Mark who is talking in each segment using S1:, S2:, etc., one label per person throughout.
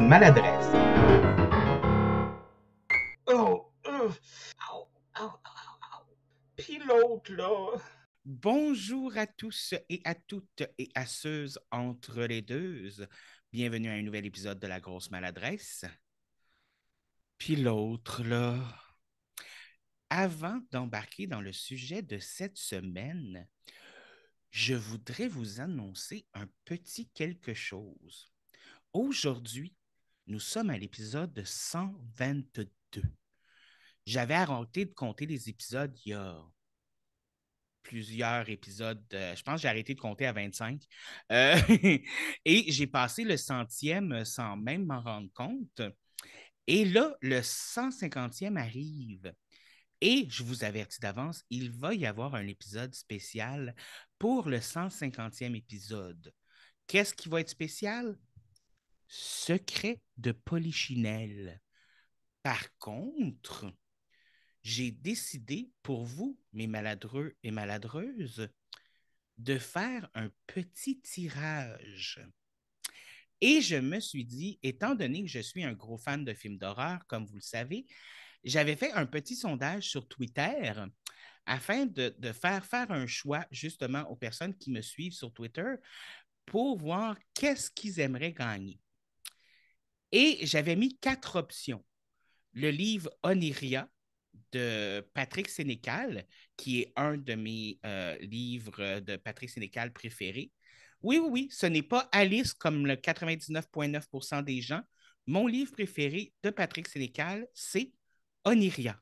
S1: maladresse. Oh, oh, oh, là. Bonjour à tous et à toutes et à ceux entre les deux. Bienvenue à un nouvel épisode de La Grosse Maladresse. Puis l'autre, là. Avant d'embarquer dans le sujet de cette semaine, je voudrais vous annoncer un petit quelque chose. Aujourd'hui, nous sommes à l'épisode 122. J'avais arrêté de compter les épisodes il y a plusieurs épisodes. Euh, je pense que j'ai arrêté de compter à 25. Euh, et j'ai passé le centième sans même m'en rendre compte. Et là, le 150e arrive. Et je vous avertis d'avance, il va y avoir un épisode spécial pour le 150e épisode. Qu'est-ce qui va être spécial? Secret de Polichinelle. Par contre, j'ai décidé pour vous, mes maladreux et maladreuses, de faire un petit tirage. Et je me suis dit, étant donné que je suis un gros fan de films d'horreur, comme vous le savez, j'avais fait un petit sondage sur Twitter afin de, de, faire faire un choix justement aux personnes qui me suivent sur Twitter pour voir qu'est-ce qu'ils aimeraient gagner. Et j'avais mis quatre options. Le livre Oniria de Patrick Sénécal, qui est un de mes euh, livres de Patrick Sénécal préférés. Oui, oui, oui, ce n'est pas Alice comme le 99,9% des gens. Mon livre préféré de Patrick Sénécal, c'est Oniria.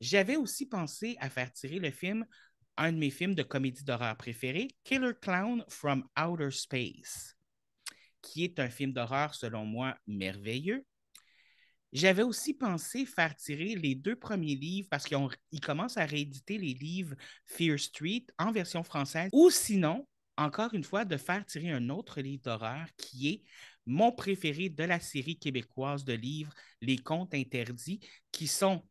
S1: J'avais aussi pensé à faire tirer le film, un de mes films de comédie d'horreur préférés, Killer Clown from Outer Space qui est un film d'horreur, selon moi, merveilleux. J'avais aussi pensé faire tirer les deux premiers livres parce qu'ils commencent à rééditer les livres Fear Street en version française ou sinon, encore une fois, de faire tirer un autre livre d'horreur qui est mon préféré de la série québécoise de livres Les Contes Interdits, qui sont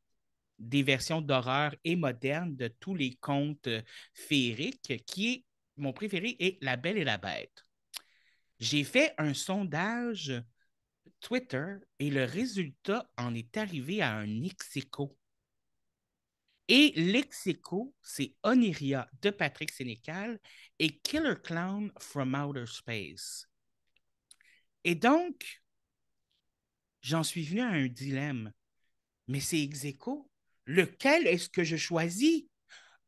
S1: des versions d'horreur et modernes de tous les contes euh, féeriques, qui est mon préféré est La Belle et la Bête. J'ai fait un sondage Twitter et le résultat en est arrivé à un x Et lex c'est Oniria de Patrick Sénécal et Killer Clown from Outer Space. Et donc, j'en suis venu à un dilemme. Mais c'est Execo, Lequel est-ce que je choisis?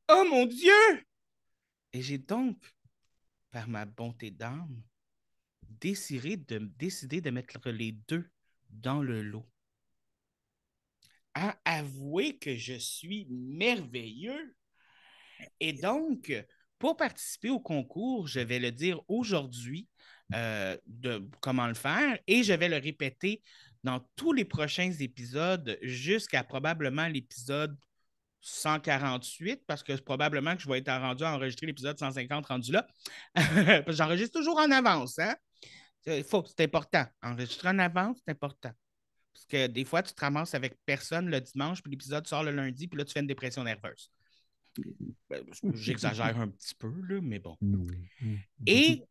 S1: Oh mon Dieu! Et j'ai donc, par ma bonté d'âme, décider de, mettre les deux dans le lot. À avouer que je suis merveilleux. Et donc, pour participer au concours, je vais le dire aujourd'hui euh, de comment le faire et je vais le répéter dans tous les prochains épisodes jusqu'à probablement l'épisode 148 parce que probablement que je vais être rendu à enregistrer l'épisode 150 rendu là. J'enregistre toujours en avance, hein? Il faut, c'est important. Enregistrer en avance, c'est important. Parce que des fois, tu te ramasses avec personne le dimanche, puis l'épisode sort le lundi, puis là, tu fais une dépression nerveuse. Ben, j'exagère un petit peu, là, mais bon. Et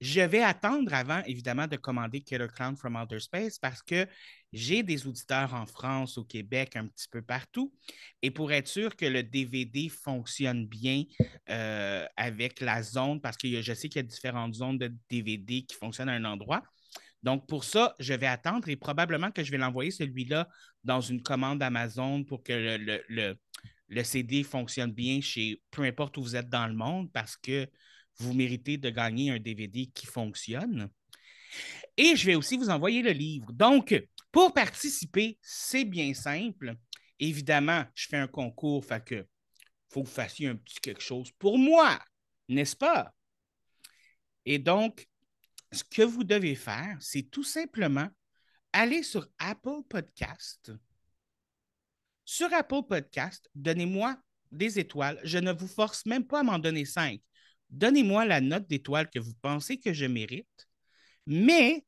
S1: je vais attendre avant, évidemment, de commander Killer Clown from Outer Space parce que j'ai des auditeurs en France, au Québec, un petit peu partout. Et pour être sûr que le DVD fonctionne bien euh, avec la zone, parce que je sais qu'il y a différentes zones de DVD qui fonctionnent à un endroit. Donc, pour ça, je vais attendre et probablement que je vais l'envoyer celui-là dans une commande Amazon pour que le, le, le, CD fonctionne bien chez peu importe où vous êtes dans le monde parce que vous méritez de gagner un DVD qui fonctionne. Et je vais aussi vous envoyer le livre. Donc, pour participer, c'est bien simple. Évidemment, je fais un concours, fait que faut que vous fassiez un petit quelque chose pour moi, n'est-ce pas? Et donc, ce que vous devez faire, c'est tout simplement aller sur Apple Podcast. Sur Apple Podcast, donnez-moi des étoiles. Je ne vous force même pas à m'en donner cinq. Donnez-moi la note d'étoiles que vous pensez que je mérite, mais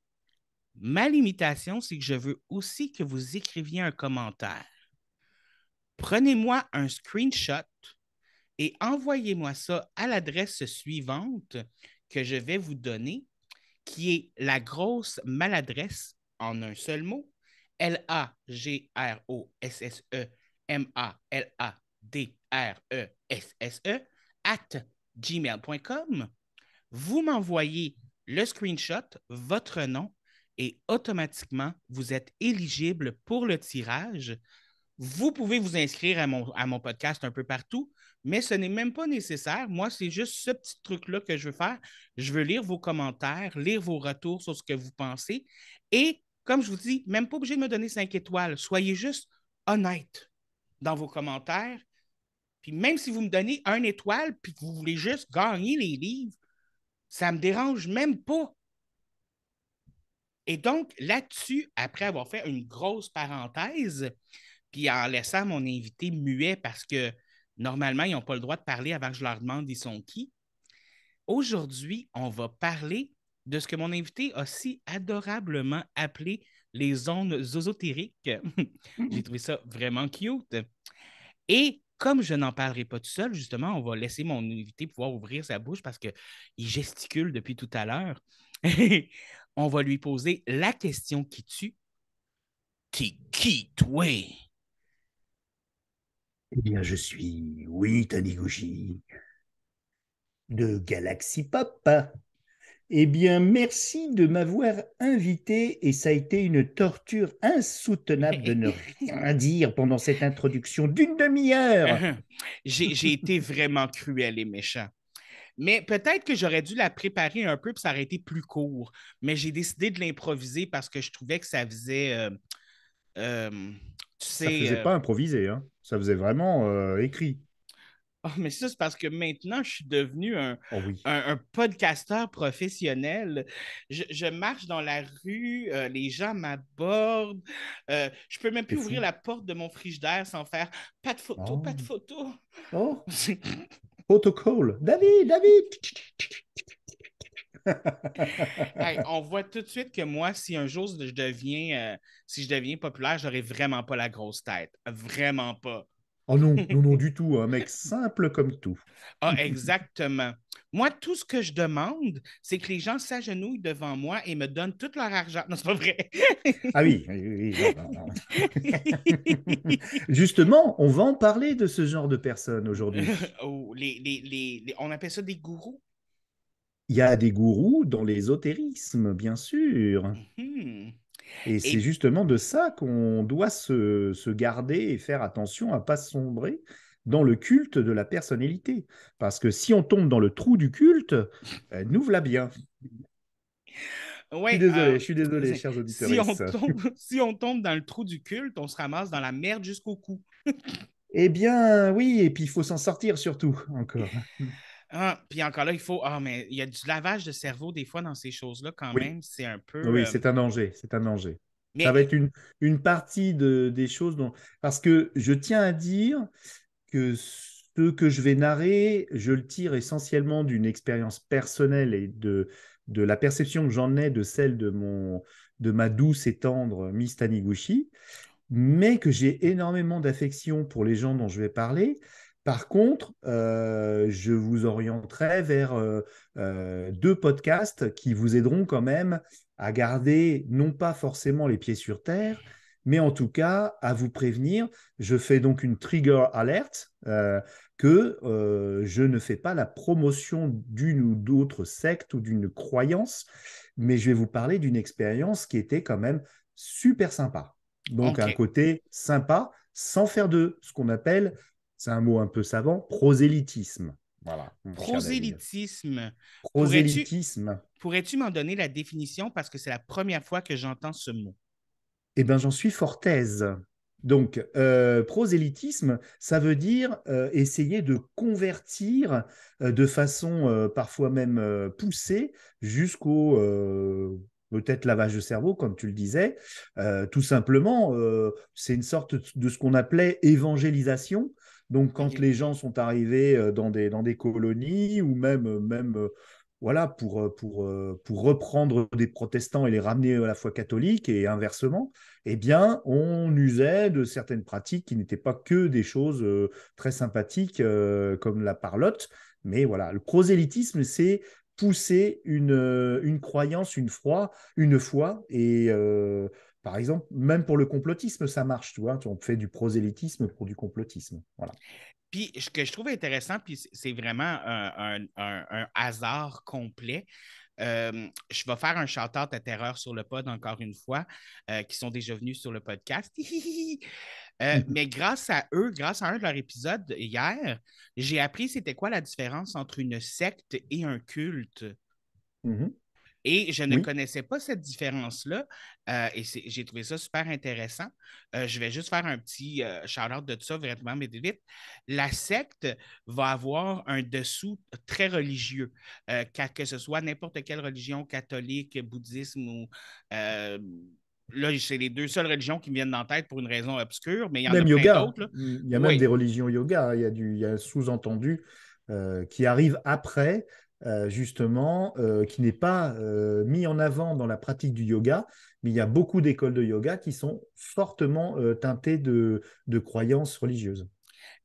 S1: Ma limitation, c'est que je veux aussi que vous écriviez un commentaire. Prenez-moi un screenshot et envoyez-moi ça à l'adresse suivante que je vais vous donner, qui est la grosse maladresse en un seul mot, L-A-G-R-O-S-S-E-M-A-L-A-D-R-E-S-S-E, e -S -E, at gmail.com. Vous m'envoyez le screenshot, votre nom et automatiquement, vous êtes éligible pour le tirage. Vous pouvez vous inscrire à mon, à mon podcast un peu partout, mais ce n'est même pas nécessaire. Moi, c'est juste ce petit truc-là que je veux faire. Je veux lire vos commentaires, lire vos retours sur ce que vous pensez. Et comme je vous dis, même pas obligé de me donner cinq étoiles. Soyez juste honnête dans vos commentaires. Puis même si vous me donnez un étoile, puis que vous voulez juste gagner les livres, ça ne me dérange même pas. Et donc, là-dessus, après avoir fait une grosse parenthèse, puis en laissant mon invité muet parce que normalement, ils n'ont pas le droit de parler avant que je leur demande ils sont qui, aujourd'hui, on va parler de ce que mon invité a si adorablement appelé les zones ésotériques. J'ai trouvé ça vraiment cute. Et comme je n'en parlerai pas tout seul, justement, on va laisser mon invité pouvoir ouvrir sa bouche parce qu'il gesticule depuis tout à l'heure. on va lui poser la question qui tue. qui qui, toi?
S2: Eh bien, je suis, oui, Taniguchi, de Galaxy Pop. Eh bien, merci de m'avoir invité et ça a été une torture insoutenable de ne rien dire pendant cette introduction
S1: d'une demi-heure. J'ai été vraiment cruel et méchant. Mais peut-être que j'aurais dû la préparer un peu, puis ça aurait été plus court. Mais j'ai décidé de l'improviser parce que je trouvais que ça faisait. Euh, euh tu sais, ça faisait euh, pas
S2: improvisé hein. ça faisait vraiment euh, écrit.
S1: Oh, mais ça, c'est parce que maintenant, je suis devenu un, oh podcasteur professionnel. Je, marche dans la rue, les gens m'abordent. Je je peux même plus ouvrir la porte de mon d'air sans faire pas de photo, pas de oh. photo.
S2: Oh! Autocall. David, David.
S1: on voit tout de suite que moi, si un jour je deviens, euh, si je deviens populaire, j'aurai vraiment pas la grosse tête. Vraiment pas. Oh non, non,
S2: non du tout, un mec simple comme tout.
S1: ah, exactement. Moi, tout ce que je demande, c'est que les gens s'agenouillent devant moi et me donnent tout leur argent. Non, c'est pas vrai. ah oui,
S2: oui, oui. Justement, on va en parler de ce genre de personnes aujourd'hui.
S1: Oh, on appelle ça des gourous.
S2: Il y a des gourous dans l'ésotérisme, bien sûr. Mhm. Et, c'est justement de ça qu'on doit se, garder et faire attention à ne pas sombrer dans le culte de la personnalité. Parce que si on tombe dans le trou du culte, euh, nous voilà bien.
S1: je suis désolé, euh, chers auditeurs. Si si on tombe dans le trou du culte, on se ramasse dans la merde jusqu'au cou.
S2: eh bien, oui, et puis il faut s'en sortir surtout, encore.
S1: Ah, puis encore là, il faut. Ah, mais il y a du lavage de cerveau des fois dans ces choses-là, quand même. C'est un peu. Oui, euh c'est
S2: un danger. C'est un danger. Ça va être une, partie des choses dont. Parce que je tiens à dire que ce que je vais narrer, je le tire essentiellement d'une expérience personnelle et de, de la perception que j'en ai de celle de, mon, de ma douce et tendre Miss Taniguchi, mais que j'ai énormément d'affection pour les gens dont je vais parler par contre, euh, je vous orienterai vers euh, euh, deux podcasts qui vous aideront quand même à garder non pas forcément les pieds sur terre, mais en tout cas à vous prévenir. Je fais donc une trigger alert que je ne fais pas la promotion d'une ou d'autre secte ou d'une croyance, mais je vais vous parler d'une expérience qui était quand même super sympa. Donc un côté sympa sans faire de ce qu'on appelle c'est un mot un peu savant, prosélytisme. Voilà.
S1: Prosélytisme. Prosélytisme. Pourrais-tu m'en donner la définition parce que c'est la première fois que j'entends ce mot?
S2: Eh bien, j'en suis fort aise. Donc, euh, prosélytisme, ça veut dire euh, essayer de convertir euh, de façon parfois même poussée jusqu'au peut-être lavage de cerveau, comme tu le disais. tout simplement, c'est une sorte de ce qu'on appelait évangélisation. Donc, quand les gens sont arrivés euh, dans des, dans des colonies ou même, euh, même euh, voilà, pour, pour, pour reprendre des protestants et les ramener à la foi catholique et inversement, eh bien, on usait de certaines pratiques qui n'étaient pas que des choses très sympathiques comme la parlotte. Mais voilà, le prosélytisme, c'est pousser une, une croyance, une foi, une foi et par exemple, même pour le complotisme, ça marche, tu vois. On fait du prosélytisme pour du complotisme. Voilà.
S1: Puis, ce que je trouve intéressant, puis c'est vraiment un, hasard complet, euh, je vais faire un chanteur de terreur sur le pod encore une fois, euh, qui sont déjà venus sur le podcast. Euh, mais grâce à eux, grâce à un de leurs épisodes hier, j'ai appris c'était quoi la différence entre une secte et un culte. Mm-hmm. Et je ne connaissais pas cette différence-là. Euh, et j'ai trouvé ça super intéressant. Euh, je vais juste faire un petit euh, de tout ça, vraiment, mais vite. La secte va avoir un dessous très religieux, euh, que ce soit n'importe quelle religion, catholique, bouddhisme ou. Là, c'est les deux seules religions qui me viennent en tête pour une raison obscure, mais il y en a plein d'autres. Il y a même des
S2: religions yoga. Hein. Il y a, du, sous-entendu qui arrive après euh, justement, euh, qui n'est pas euh, mis en avant dans la pratique du yoga, mais il y a beaucoup d'écoles de yoga qui sont fortement teintées de, de croyances religieuses.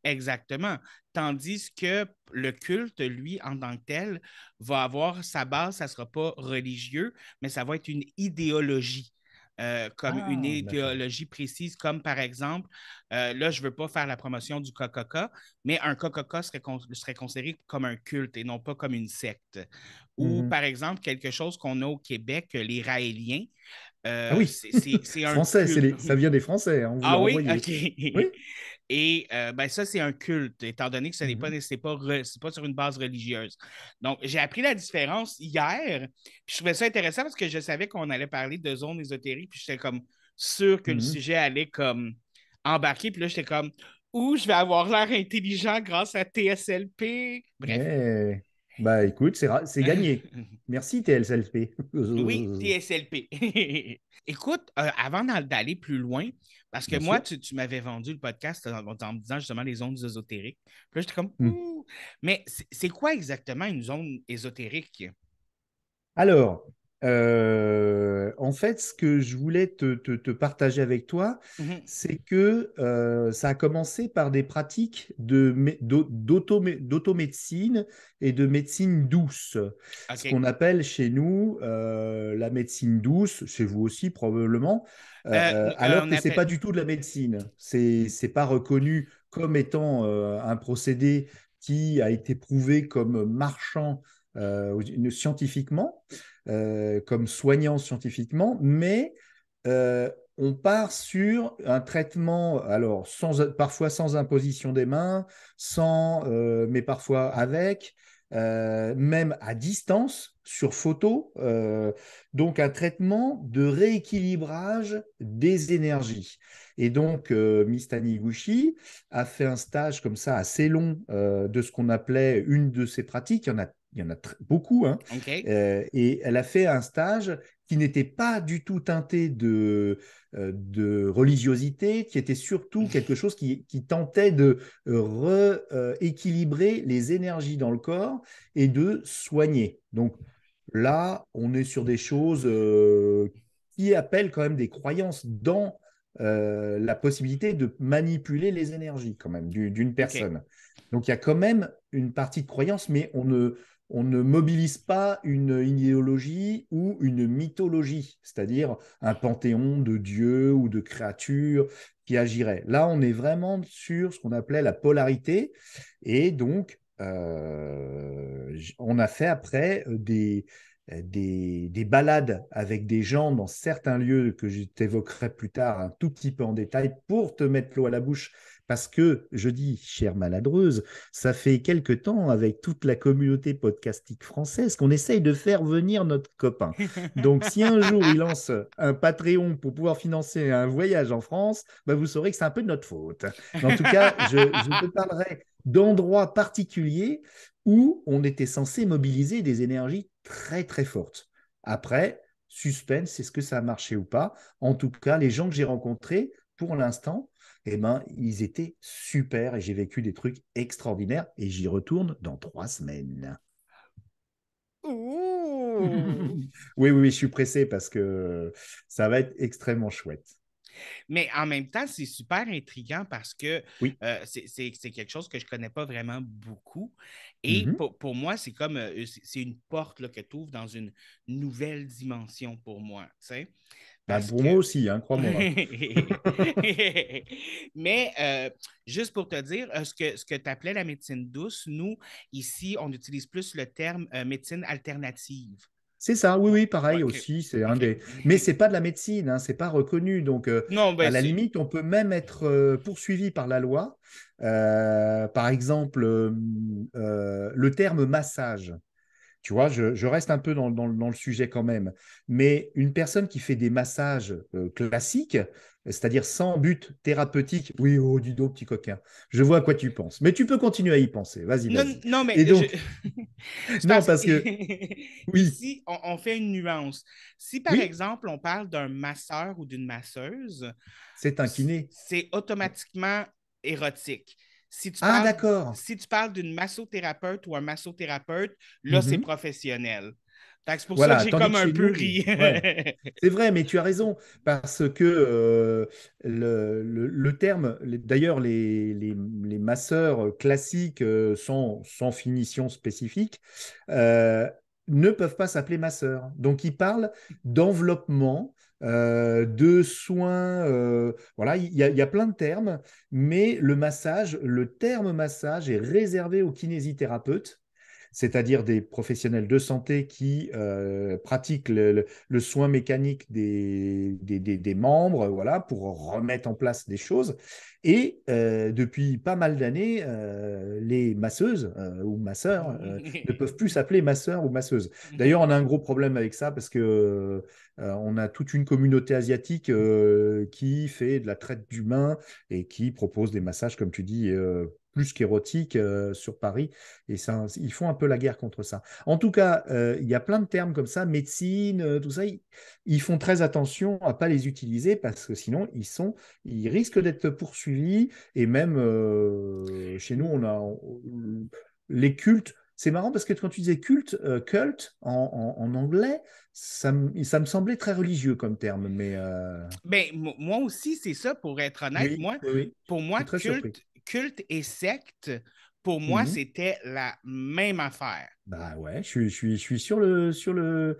S1: Exactement. Tandis que le culte, lui, en tant que tel, va avoir sa base, ça ne sera pas religieux, mais ça va être une idéologie. Euh, comme ah, une idéologie précise, comme par exemple, euh, là, je ne veux pas faire la promotion du coca mais un coca serait, serait, considéré comme un culte et non pas comme une secte. Ou mm-hmm. par exemple, quelque chose qu'on a au Québec, euh, les Raéliens. ah oui, c'est un Français, ça vient
S2: des Français. Hein, ah oui, ok.
S1: Oui? Et euh, ben ça, c'est un culte, étant donné que ce n'est pas, mm-hmm. pas, pas, sur une base religieuse. Donc, j'ai appris la différence hier. je trouvais ça intéressant parce que je savais qu'on allait parler de zone ésotérique. Puis j'étais comme sûr que le mm-hmm. sujet allait comme embarquer. Puis là, j'étais comme, où je vais avoir l'air intelligent grâce à TSLP.
S2: Bref. Ben, écoute, c'est gagné. Merci TSLP. oui,
S1: TSLP. écoute, euh, avant d'aller plus loin, parce que moi, tu, m'avais vendu le podcast en, me disant justement les ondes ésotériques. Puis là, j'étais comme, hmm. Ouh. mais c'est quoi exactement une zone ésotérique?
S2: Alors, euh, en fait, ce que je voulais te, partager avec toi, mmh c'est que euh, ça a commencé par des pratiques d'automédecine et de médecine douce. Ce qu'on appelle chez nous euh, la médecine douce, chez vous aussi probablement, alors que ce n'est pas du tout de la médecine. Ce n'est pas reconnu comme étant un procédé qui a été prouvé comme marchand scientifiquement. Euh, comme soignant scientifiquement, mais euh, on part sur un traitement, alors sans, parfois sans imposition des mains, sans, euh, mais parfois avec, même à distance, sur photo. donc un traitement de rééquilibrage des énergies. Et donc Mistani Gushi a fait un stage comme ça assez long de ce qu'on appelait une de ses pratiques. Il y en a il y en a beaucoup. Hein. Euh, et elle a fait un stage qui n'était pas du tout teinté de, euh, de religiosité, qui était surtout quelque chose qui, qui tentait de euh, rééquilibrer les énergies dans le corps et de soigner. Donc là, on est sur des choses qui appellent quand même des croyances dans la possibilité de manipuler les énergies quand même d'une personne. Donc il y a quand même une partie de croyance, mais on ne, on ne mobilise pas une idéologie ou une mythologie, c'est-à-dire un panthéon de dieux ou de créatures qui agiraient. Là, on est vraiment sur ce qu'on appelait la polarité, et donc euh, on a fait après euh, euh, des, des, balades avec des gens dans certains lieux que je t'évoquerai plus tard un tout petit peu en détail pour te mettre l'eau à la bouche parce que, je dis, chère maladreuse, ça fait quelque temps avec toute la communauté podcastique française qu'on essaye de faire venir notre copain. Donc, si un jour il lance un Patreon pour pouvoir financer un voyage en France, bah, vous saurez que c'est un peu de notre faute. En tout cas, je, je parlerai d'endroits particuliers où on était censé mobiliser des énergies très très fortes. Après, suspense, est-ce que ça a marché ou pas En tout cas, les gens que j'ai rencontrés pour l'instant, eh ben, ils étaient super et j'ai vécu des trucs extraordinaires et j'y retourne dans trois semaines.
S1: oui,
S2: oui, oui, je suis pressé parce que ça va être extrêmement chouette.
S1: Mais en même temps, c'est super intriguant parce que euh, c'est quelque chose que je ne connais pas vraiment beaucoup. Et mm-hmm. pour, pour, moi, c'est comme euh, c'est une porte là, que tu ouvres dans une nouvelle dimension pour moi. Tu sais? Bah,
S2: pour moi aussi, hein, crois-moi.
S1: Mais euh, juste pour te dire, euh, ce que, ce que tu appelais la médecine douce, nous, ici, on utilise plus le terme euh, médecine alternative.
S2: C'est ça, oui, oui, pareil aussi. C'est un des... Mhm. Mais ce n'est pas de la médecine, hein, ce n'est pas reconnu. Donc, ben, à la limite, on peut même être poursuivi par la loi. par exemple, le terme massage. Tu vois, je, reste un peu dans, le sujet quand même. Mais une personne qui fait des massages euh, classiques, c'est-à-dire sans but thérapeutique, oui, oh, du dos, petit coquin, je vois à quoi tu penses. Mais tu peux continuer à y penser, vas-y. non, mais.
S1: non, parce que. oui. Si on, fait une nuance. Si par exemple, on parle d'un masseur ou d'une masseuse. C'est un kiné. C'est automatiquement érotique. Si tu ah, parles, d'accord. Si tu parles d'une massothérapeute ou un massothérapeute, là, c'est mm-hmm. professionnel. C'est pour ça que j'ai comme un peu ri. C'est
S2: vrai, mais tu as raison, parce que euh, le, terme, d'ailleurs, les, masseurs classiques euh, sans, finition spécifique euh, ne peuvent pas s'appeler masseurs. Donc, ils parlent d'enveloppement euh, de soins. Euh, voilà, il y, y, a plein de termes, mais le massage, le terme massage est réservé aux kinésithérapeutes c'est-à-dire des professionnels de santé qui euh, pratiquent le, soin mécanique des, des, membres, voilà, pour remettre en place des choses. Et euh, depuis pas mal d'années, euh, les masseuses ou masseurs ne peuvent plus s'appeler masseurs ou masseuses. Mmh. D'ailleurs, on a un gros problème avec ça parce que on a toute une communauté asiatique qui fait de la traite d'humains et qui propose des massages, comme tu dis, plus qu'érotique euh, sur Paris. Et ils font un peu la guerre contre ça. En tout cas, euh, il y a plein de termes comme ça, médecine, euh, tout ça. Ils, font très attention à pas les utiliser parce que sinon, ils sont, ils risquent d'être poursuivis. Et même chez nous, on a les cultes. C'est marrant parce que quand tu disais culte, culte en, anglais, ça me, semblait très religieux comme terme, mais...
S1: Ben, moi aussi, c'est ça, pour être honnête. moi, Pour moi, culte, culte et secte, pour moi, mhm. c'était la même affaire. Bah ouais, je,
S2: suis sur le, sur le...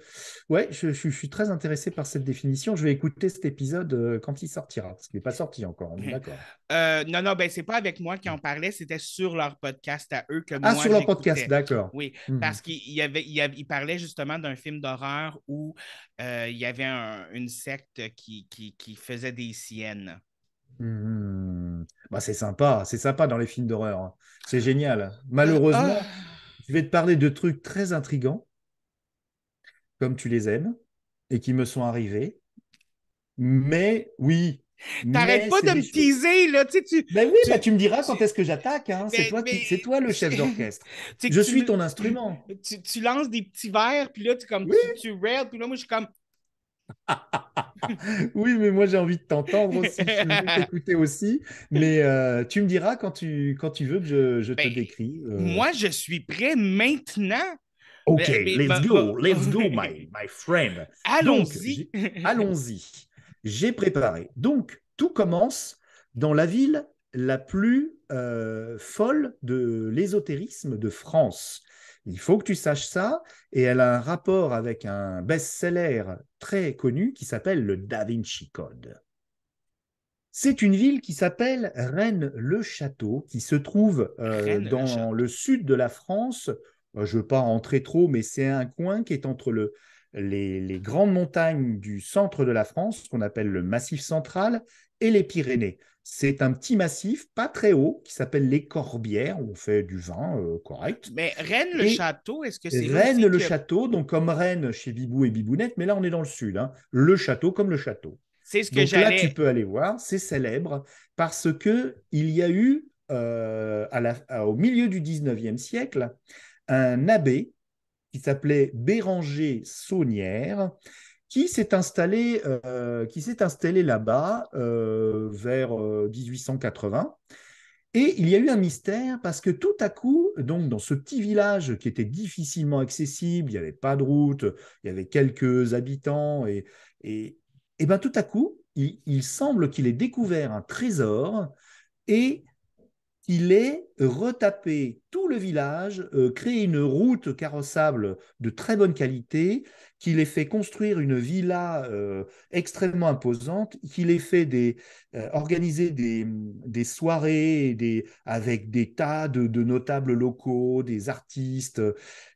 S2: Ouais, je, suis très intéressé par cette définition. Je vais écouter cet épisode euh, quand il sortira. Ce n'est pas sorti encore, d'accord.
S1: Euh, non, non, ben c'est pas avec moi qui en parlait, c'était sur leur podcast à eux que ah, moi. Ah, sur leur podcast, d'accord. Oui, mhm. parce qu'il y avait, il, parlait justement d'un film d'horreur où euh, il y avait une secte qui, qui, qui faisait des siennes.
S2: Mmh, mmh. Bah, c'est sympa, c'est sympa dans les films d'horreur. Hein. C'est génial. Ah, Malheureusement, ah. je vais te parler de trucs très intrigants, comme tu les aimes, et qui me sont arrivés. Mais oui, T'arrêtes pas de me teaser, là. Tu, sais, tu, ben oui, tu, ben, me diras quand est-ce que j'attaque. Hein. C'est ben, toi, c'est toi, le chef d'orchestre. je suis ton instrument.
S1: Tu, lances des petits verres, puis là, tu, comme, puis là, moi, je suis comme,
S2: oui, mais moi j'ai envie de t'entendre aussi, je t'écouter aussi. Mais euh, tu me diras quand tu, quand tu veux que je, te ben, décris. Euh. Moi,
S1: je suis prêt maintenant. OK, ben, ben, let's go, let's
S2: go, my, friend. Allons-y.
S1: Allons-y.
S2: J'ai préparé. Donc, tout commence dans la ville la plus euh, folle de l'ésotérisme de France. Il faut que tu saches ça, et elle a un rapport avec un best-seller très connu qui s'appelle le Da Vinci Code. C'est une ville qui s'appelle Rennes-le-Château, qui se trouve euh, dans le, sud de la France. Euh, je ne veux pas rentrer trop, mais c'est un coin qui est entre les, les, grandes montagnes du centre de la France, qu'on appelle le Massif central, et les Pyrénées. C'est un petit massif, pas très haut, qui s'appelle les Corbières, où on fait du vin euh, correct.
S1: Mais Rennes-le-Château, est-ce que c'est. Rennes-le-Château,
S2: donc comme Rennes chez Bibou et Bibounette, mais là on est dans le sud. Hein. Le château comme le château.
S1: C'est ce que donc Là, tu
S2: peux aller voir, c'est célèbre parce que il y a eu, euh, au milieu du 19e siècle, un abbé qui s'appelait Béranger Saunière euh, qui s'est installé, là-bas euh, vers 1880. Euh, et il y a eu un mystère parce que tout à coup, donc dans ce petit village qui était difficilement accessible, il n'y avait pas de route, il y avait quelques habitants, et, et, eh ben tout à coup, il, semble qu'il ait découvert un trésor et il ait retapé tout le village, créé une route carrossable de très bonne qualité qu'il ait fait construire une villa euh, extrêmement imposante, qu'il ait fait des, euh, organiser des, soirées avec des tas de, notables locaux, des artistes,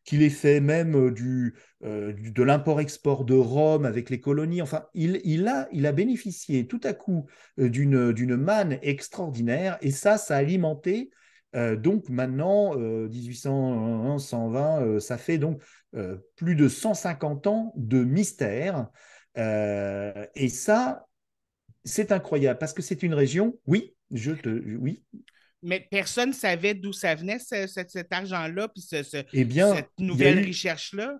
S2: qu'il ait fait même euh, de l'import-export de Rome avec les colonies. Enfin, il, a, il a bénéficié tout à coup d'une manne extraordinaire et ça, ça a alimenté euh, donc maintenant, 1801, euh, 120, euh, ça fait donc plus de 150 ans de mystère. et ça, c'est incroyable parce que c'est une région, oui, je te, oui,
S1: mais personne ne savait d'où ça venait, cet argent-là, puis eh
S2: cette nouvelle
S1: recherche-là.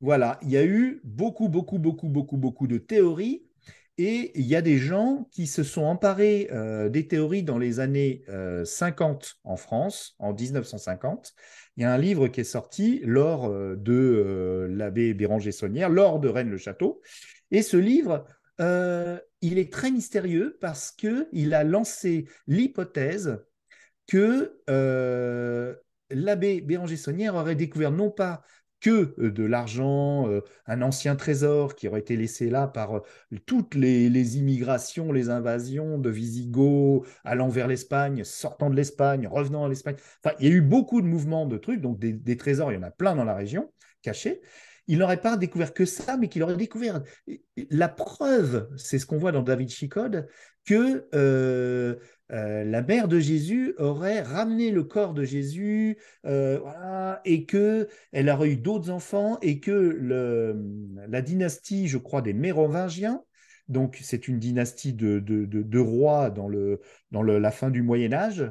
S2: Voilà, il y a eu beaucoup, beaucoup, beaucoup, beaucoup, beaucoup de théories, et il y a des gens qui se sont emparés euh, des théories dans les années 50 euh, en France, en 1950. Il y a un livre qui est sorti lors euh, de l'abbé Béranger Saunière, lors de Rennes-le-Château. Et ce livre, il est très mystérieux parce qu'il a lancé l'hypothèse que l'abbé Béranger Saunière aurait découvert non pas que euh, de l'argent, euh, un ancien trésor qui aurait été laissé là par euh, toutes les, immigrations, les invasions de Visigoths allant vers l'Espagne, sortant de l'Espagne, revenant à l'Espagne. Enfin, il y a eu beaucoup de mouvements de trucs, donc des, trésors, il y en a plein dans la région, cachés il n'aurait pas découvert que ça, mais qu'il aurait découvert la preuve, c'est ce qu'on voit dans David Chicode, que euh, la mère de Jésus aurait ramené le corps de Jésus, euh, et que elle aurait eu d'autres enfants, et que la dynastie, je crois, des Mérovingiens, donc c'est une dynastie de, rois dans, la fin du Moyen Âge,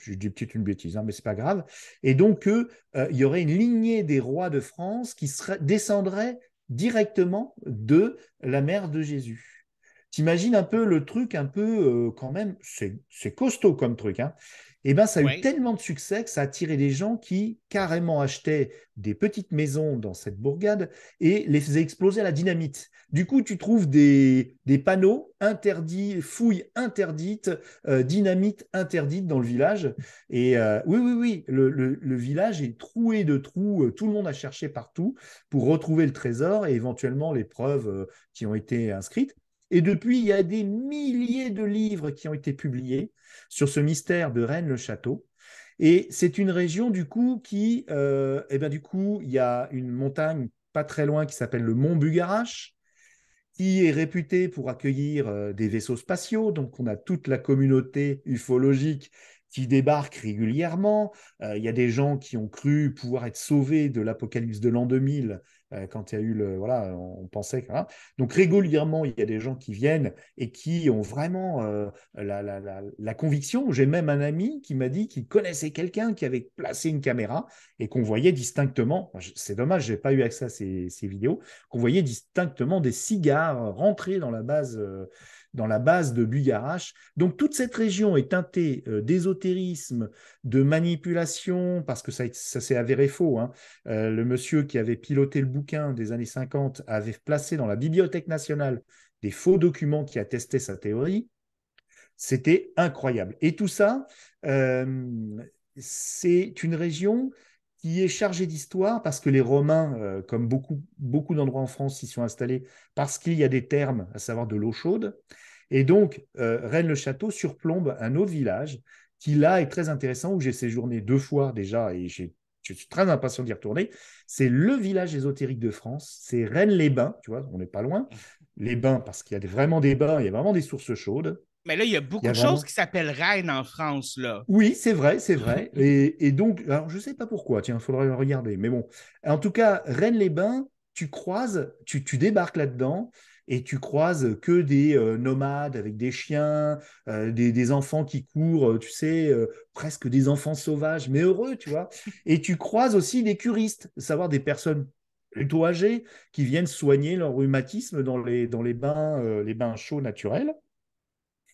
S2: je dis peut-être une bêtise, hein, mais c'est pas grave, et donc euh, il y aurait une lignée des rois de France qui descendrait directement de la mère de Jésus. T'imagines un peu le truc, un peu euh, quand même, c'est costaud comme truc. Hein. Et eh ben, ça a eu tellement de succès que ça a attiré des gens qui carrément achetaient des petites maisons dans cette bourgade et les faisaient exploser à la dynamite. Du coup, tu trouves des, panneaux interdits, fouilles interdites, euh, dynamite interdite dans le village. Et euh, oui, oui, oui, le, village est troué de trous. Tout le monde a cherché partout pour retrouver le trésor et éventuellement les preuves qui ont été inscrites. Et depuis, il y a des milliers de livres qui ont été publiés sur ce mystère de Rennes-le-Château. Et c'est une région, du coup, qui, euh, eh bien, du coup, il y a une montagne pas très loin qui s'appelle le Mont Bugarache, qui est réputée pour accueillir euh, des vaisseaux spatiaux. Donc, on a toute la communauté ufologique qui débarque régulièrement. Euh, il y a des gens qui ont cru pouvoir être sauvés de l'apocalypse de l'an 2000 euh, quand il y a eu le. Voilà, on pensait. Hein. Donc régulièrement, il y a des gens qui viennent et qui ont vraiment euh, la, la, la, la, conviction. J'ai même un ami qui m'a dit qu'il connaissait quelqu'un qui avait placé une caméra et qu'on voyait distinctement, c'est dommage, je n'ai pas eu accès à ces, ces vidéos, qu'on voyait distinctement des cigares rentrer dans la base. Euh, dans la base de Bugarache. Donc toute cette région est teintée euh, d'ésotérisme, de manipulation, parce que ça, s'est avéré faux. Hein. Euh, le monsieur qui avait piloté le bouquin des années 50 avait placé dans la Bibliothèque nationale des faux documents qui attestaient sa théorie. C'était incroyable. Et tout ça, euh, c'est une région qui est chargé d'histoire parce que les Romains, euh, comme beaucoup, beaucoup d'endroits en France, s'y sont installés parce qu'il y a des thermes, à savoir de l'eau chaude. Et donc, euh, Rennes-le-Château surplombe un autre village qui, là, est très intéressant, où j'ai séjourné deux fois déjà et je suis très impatient d'y retourner. C'est le village ésotérique de France, c'est Rennes-les-Bains, tu vois, on n'est pas loin. Les bains, parce qu'il y a vraiment des bains, il y a vraiment des sources chaudes.
S1: Mais là, il y a beaucoup de choses qui s'appellent Rennes en France, là.
S2: Oui, c'est vrai, c'est vrai. Et, donc, alors je ne sais pas pourquoi, tiens, il faudrait regarder. Mais bon, en tout cas, Rennes-les-Bains, tu croises, tu, débarques là-dedans et tu croises que des euh, nomades avec des chiens, euh, des, enfants qui courent, euh, tu sais, presque des enfants sauvages, mais heureux, tu vois. Et tu croises aussi des curistes, savoir des personnes plutôt âgées qui viennent soigner leur rhumatisme dans les, dans les, bains, les bains chauds naturels.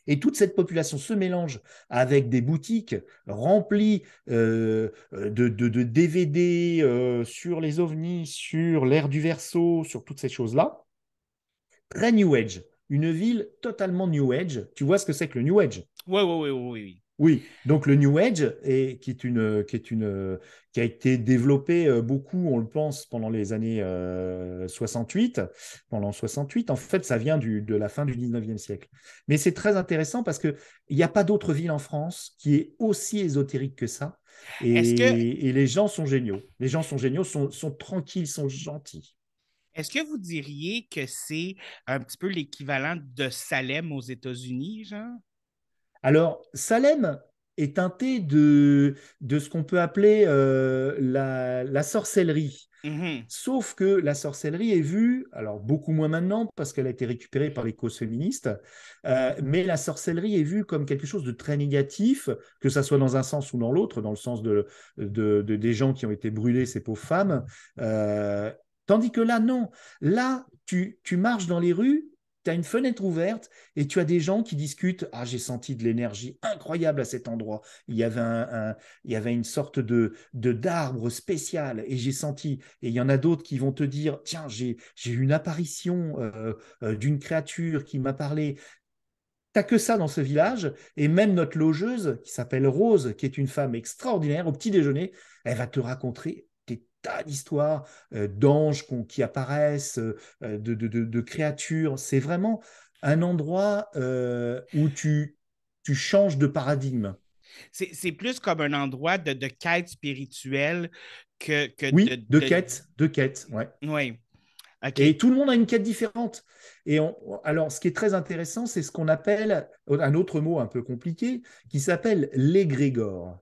S2: Et toute cette population se mélange avec des boutiques remplies euh, euh, de, DVD euh, sur les ovnis, sur l'ère du verso, sur toutes ces choses-là. Très New Age, une ville totalement New Age. Tu vois ce que c'est que le New Age Oui, oui, oui, oui. Oui, donc le New Age, qui, est une, qui, est une, qui a été développé euh, beaucoup, on le pense, pendant les années 68, euh, pendant 68, en fait, ça vient de la fin du 19e siècle. Mais c'est très intéressant parce qu'il n'y a pas d'autre ville en France qui est aussi ésotérique que ça. Et, les gens sont géniaux. Les gens sont géniaux, sont, tranquilles, sont
S1: gentils. Est-ce que vous diriez que c'est un petit peu l'équivalent de Salem aux États-Unis, genre?
S2: Alors, Salem est teinté de, ce qu'on peut appeler euh, la, sorcellerie. Mhm. Sauf que la sorcellerie est vue, alors beaucoup moins maintenant parce qu'elle a été récupérée par les causes féministes, euh, mais la sorcellerie est vue comme quelque chose de très négatif, que ça soit dans un sens ou dans l'autre, dans le sens de, des gens qui ont été brûlés, ces pauvres femmes. Euh, tandis que là, non. Là, tu marches dans les rues tu as une fenêtre ouverte et tu as des gens qui discutent. Ah, j'ai senti de l'énergie incroyable à cet endroit. Il y avait, un, il y avait une sorte de d'arbre spécial et j'ai senti. Et il y en a d'autres qui vont te dire Tiens, j'ai eu une apparition euh, euh, d'une créature qui m'a parlé. T'as que ça dans ce village, et même notre logeuse, qui s'appelle Rose, qui est une femme extraordinaire, au petit déjeuner, elle va te raconter tas d'histoires euh, d'anges qui apparaissent, euh, euh, de, créatures. C'est vraiment un endroit où tu, tu changes de paradigme.
S1: C'est plus comme un endroit de, quête spirituelle que, de, quête,
S2: de quête, ouais. Oui. Et tout le monde a une quête différente. Et alors, ce qui est très intéressant, c'est ce qu'on appelle un autre mot un peu compliqué qui s'appelle l'égrégore.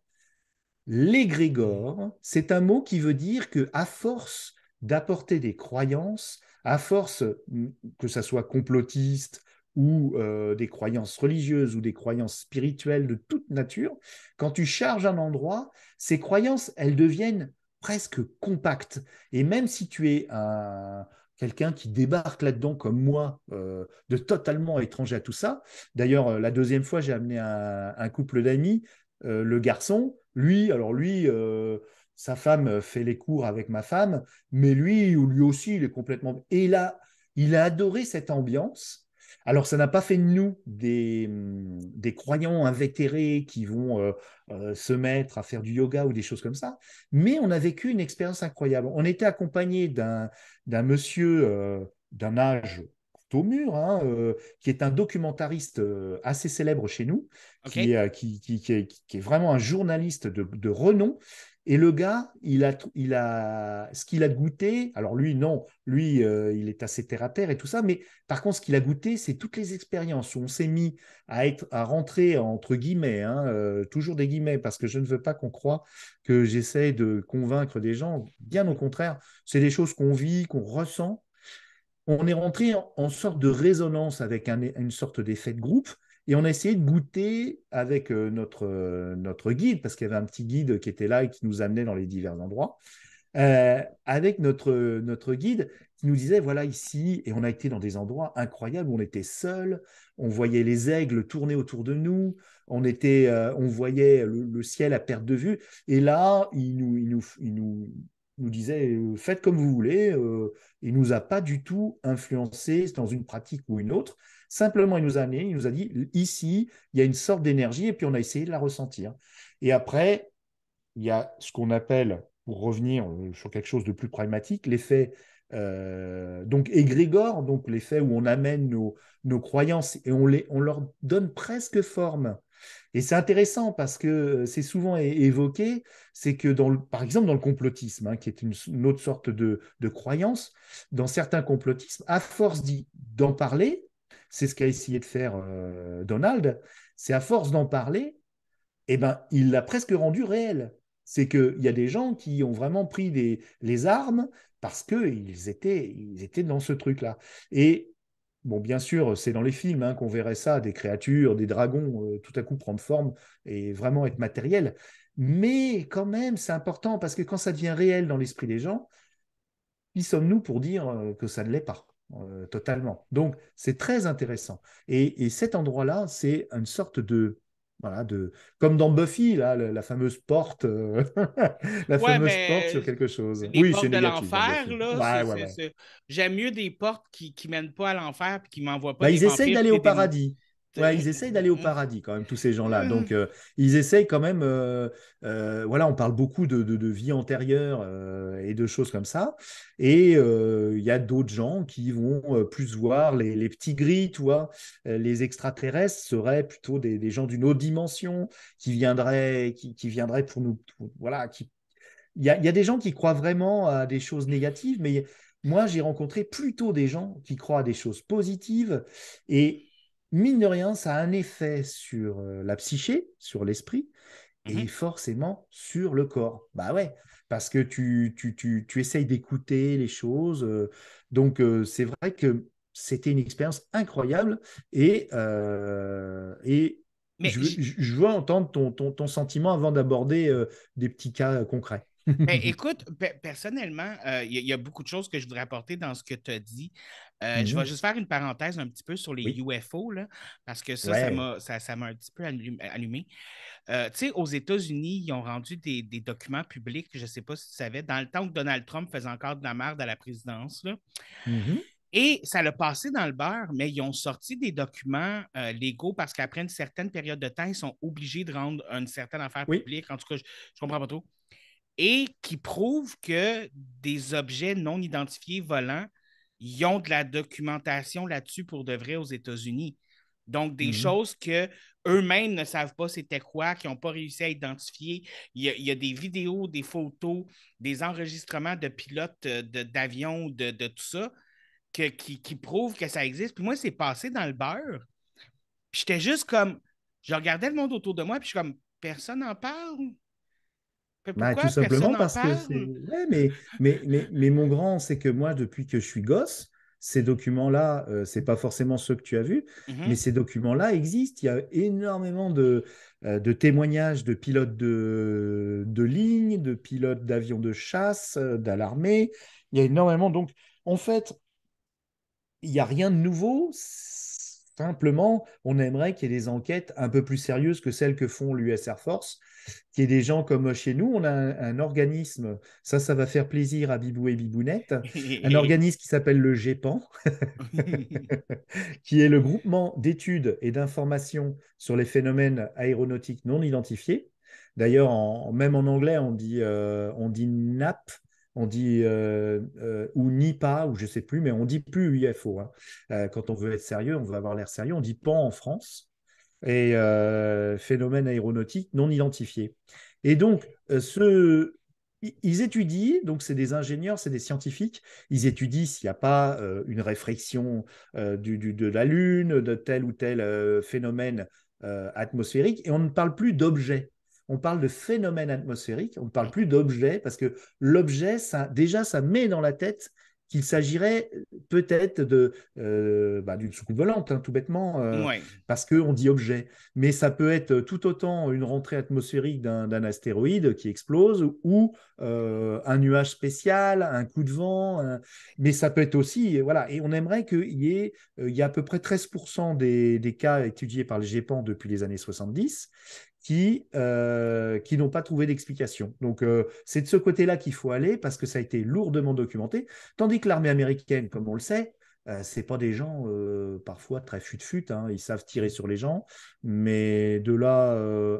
S2: L'égrégore, c'est un mot qui veut dire que à force d'apporter des croyances, à force hum, que ça soit complotiste ou euh, des croyances religieuses ou des croyances spirituelles de toute nature, quand tu charges un endroit, ces croyances, elles deviennent presque compactes. Et même si tu es quelqu'un qui débarque là-dedans comme moi, euh, de totalement étranger à tout ça, d'ailleurs, euh, la deuxième fois, j'ai amené un, couple d'amis, le garçon, lui, alors lui, euh, sa femme euh, fait les cours avec ma femme, mais lui, lui aussi, il est complètement. Et là, il a adoré cette ambiance. Alors, ça n'a pas fait de nous des, hum, des croyants invétérés qui vont euh, se mettre à faire du yoga ou des choses comme ça, mais on a vécu une expérience incroyable. On était accompagné d'un monsieur d'un âge au mur, hein, euh, qui est un documentariste euh, assez célèbre chez nous, euh, qui, est, vraiment un journaliste de, renom. Et le gars, il a, il a ce qu'il a goûté. Alors lui, non, lui, il est assez terre à terre et tout ça. Mais par contre, ce qu'il a goûté, c'est toutes les expériences où on s'est mis à être, à rentrer entre guillemets, hein, toujours des guillemets, parce que je ne veux pas qu'on croie que j'essaie de convaincre des gens. Bien au contraire, c'est des choses qu'on vit, qu'on ressent on est rentré en, sorte de résonance avec une sorte d'effet de groupe. Et on a essayé de goûter avec euh, notre, euh, notre guide, parce qu'il y avait un petit guide qui était là et qui nous amenait dans les divers endroits, euh, avec notre, notre guide qui nous disait, voilà ici, et on a été dans des endroits incroyables où on était seul, on voyait les aigles tourner autour de nous, on, était, on voyait le, ciel à perte de vue, et là, il nous, il nous, nous disait euh, faites comme vous voulez. Euh, il nous a pas du tout influencé dans une pratique ou une autre. Simplement, il nous a amené, il nous a dit ici, il y a une sorte d'énergie et puis on a essayé de la ressentir. Et après, il y a ce qu'on appelle, pour revenir euh, sur quelque chose de plus pragmatique, l'effet donc égrégore, donc l'effet où on amène nos, nos croyances et on, les, on leur donne presque forme. Et c'est intéressant parce que c'est souvent évoqué, c'est que dans par exemple dans le complotisme, hein, qui est une, autre sorte de, croyance, dans certains complotismes, à force d'en parler, c'est ce qu'a essayé de faire euh, Donald, c'est à force d'en parler, eh ben, il l'a presque rendu réel. C'est qu'il y a des gens qui ont vraiment pris des, les armes parce qu'ils étaient, ils étaient dans ce truc-là. Et Bon, bien sûr, c'est dans les films hein, qu'on verrait ça, des créatures, des dragons, euh, tout à coup prendre forme et vraiment être matériel. Mais quand même, c'est important parce que quand ça devient réel dans l'esprit des gens, qui sommes-nous pour dire euh, que ça ne l'est pas euh, totalement Donc, c'est très intéressant. et cet endroit-là, c'est une sorte de voilà, de, comme dans Buffy, la, fameuse porte, euh, la fameuse porte sur quelque chose. oui, de l'enfer, là.
S1: J'aime mieux des portes qui ne mènent pas à l'enfer puis qui m'envoient pas. Ben, ils essayent d'aller au paradis.
S2: Ouais, ils essayent d'aller au paradis quand même, tous ces gens-là. Donc, euh, ils essayent quand même. Euh, euh, voilà, on parle beaucoup de, vie antérieure et de choses comme ça. Et il y a d'autres gens qui vont plus voir les, petits gris, tu vois. Les extraterrestres seraient plutôt des, gens d'une autre dimension qui viendraient, qui, viendraient pour nous. voilà, Il y a, y a des gens qui croient vraiment à des choses négatives, mais moi, j'ai rencontré plutôt des gens qui croient à des choses positives et mine de rien, ça a un effet sur euh, la psyché, sur l'esprit, et mmh forcément sur le corps. Bah ouais, parce que tu, tu, essayes d'écouter les choses. Euh, donc, euh, c'est vrai que c'était une expérience incroyable. Et, et je, je... veux entendre ton, ton, sentiment avant d'aborder des petits cas concrets.
S1: écoute, personnellement, il y, a beaucoup de choses que je voudrais apporter dans ce que tu as dit. Euh, je vais mhm. juste faire une parenthèse un petit peu sur les UFO, parce que ça, ça m'a un petit peu allumé. Euh, tu sais, aux États-Unis, ils ont rendu des, documents publics, je ne sais pas si tu savais, dans le temps où Donald Trump faisait encore de la merde à la présidence. Mhm. Et ça l'a passé dans le beurre, mais ils ont sorti des documents euh, légaux parce qu'après une certaine période de temps, ils sont obligés de rendre une certaine affaire publique. En tout cas, je ne comprends pas trop. Et qui prouvent que des objets non identifiés volants ils ont de la documentation là-dessus pour de vrai aux États-Unis. Donc, des mhm. choses que eux-mêmes ne savent pas c'était quoi, qui n'ont pas réussi à identifier. Il y, a, des vidéos, des photos, des enregistrements de pilotes euh, d'avions, de, tout ça, qui, qui, prouvent que ça existe. Puis moi, c'est passé dans le beurre. Puis j'étais juste comme, je regardais le monde autour de moi, puis je suis comme, personne n'en parle. Bah, tout simplement parce que c'est.
S2: mais, mais, mais, mon grand, c'est que moi, depuis que je suis gosse, ces documents-là, ce euh, c'est pas forcément ceux que tu as vus, mmh mais ces documents-là existent. Il y a énormément de, euh, de témoignages de pilotes de, de ligne, de pilotes d'avions de chasse, euh, d'alarmée. Il y a énormément. Donc, en fait, il n'y a rien de nouveau. Simplement, on aimerait qu'il y ait des enquêtes un peu plus sérieuses que celles que font l'US Air Force, qu'il y ait des gens comme chez nous. On a un, organisme, ça, ça va faire plaisir à Bibou et Bibounette, un organisme qui s'appelle le GEPAN, qui est le groupement d'études et d'informations sur les phénomènes aéronautiques non identifiés. D'ailleurs, même en anglais, on dit, euh, on dit NAP, on dit euh, euh, ou ni pas, ou je ne sais plus, mais on dit plus UFO. Hein. Euh, quand on veut être sérieux, on veut avoir l'air sérieux, on dit PAN en France, et phénomène aéronautique non identifié. Et donc, ce, ils étudient, donc c'est des ingénieurs, c'est des scientifiques, ils étudient s'il n'y a pas une réflexion de la Lune, de tel ou tel phénomène atmosphérique, et on ne parle plus d'objet on parle de phénomène atmosphérique, on ne parle plus d'objet, parce que l'objet, déjà, ça met dans la tête qu'il s'agirait peut-être de euh, bah, d'une soucoupe volante, hein, tout bêtement, euh, parce que parce qu'on dit objet. Mais ça peut être tout autant une rentrée atmosphérique d'un, astéroïde qui explose ou euh, un nuage spécial, un coup de vent. Mais ça peut être aussi, voilà. Et on aimerait qu'il y ait, a à peu près 13% des, des cas étudiés par le GEPAN depuis les années 70 qui, euh, qui n'ont pas trouvé d'explication. Donc euh, c'est de ce côté-là qu'il faut aller parce que ça a été lourdement documenté, tandis que l'armée américaine, comme on le sait, euh, c'est pas des gens euh, parfois très fut-fut, hein. ils savent tirer sur les gens, mais de là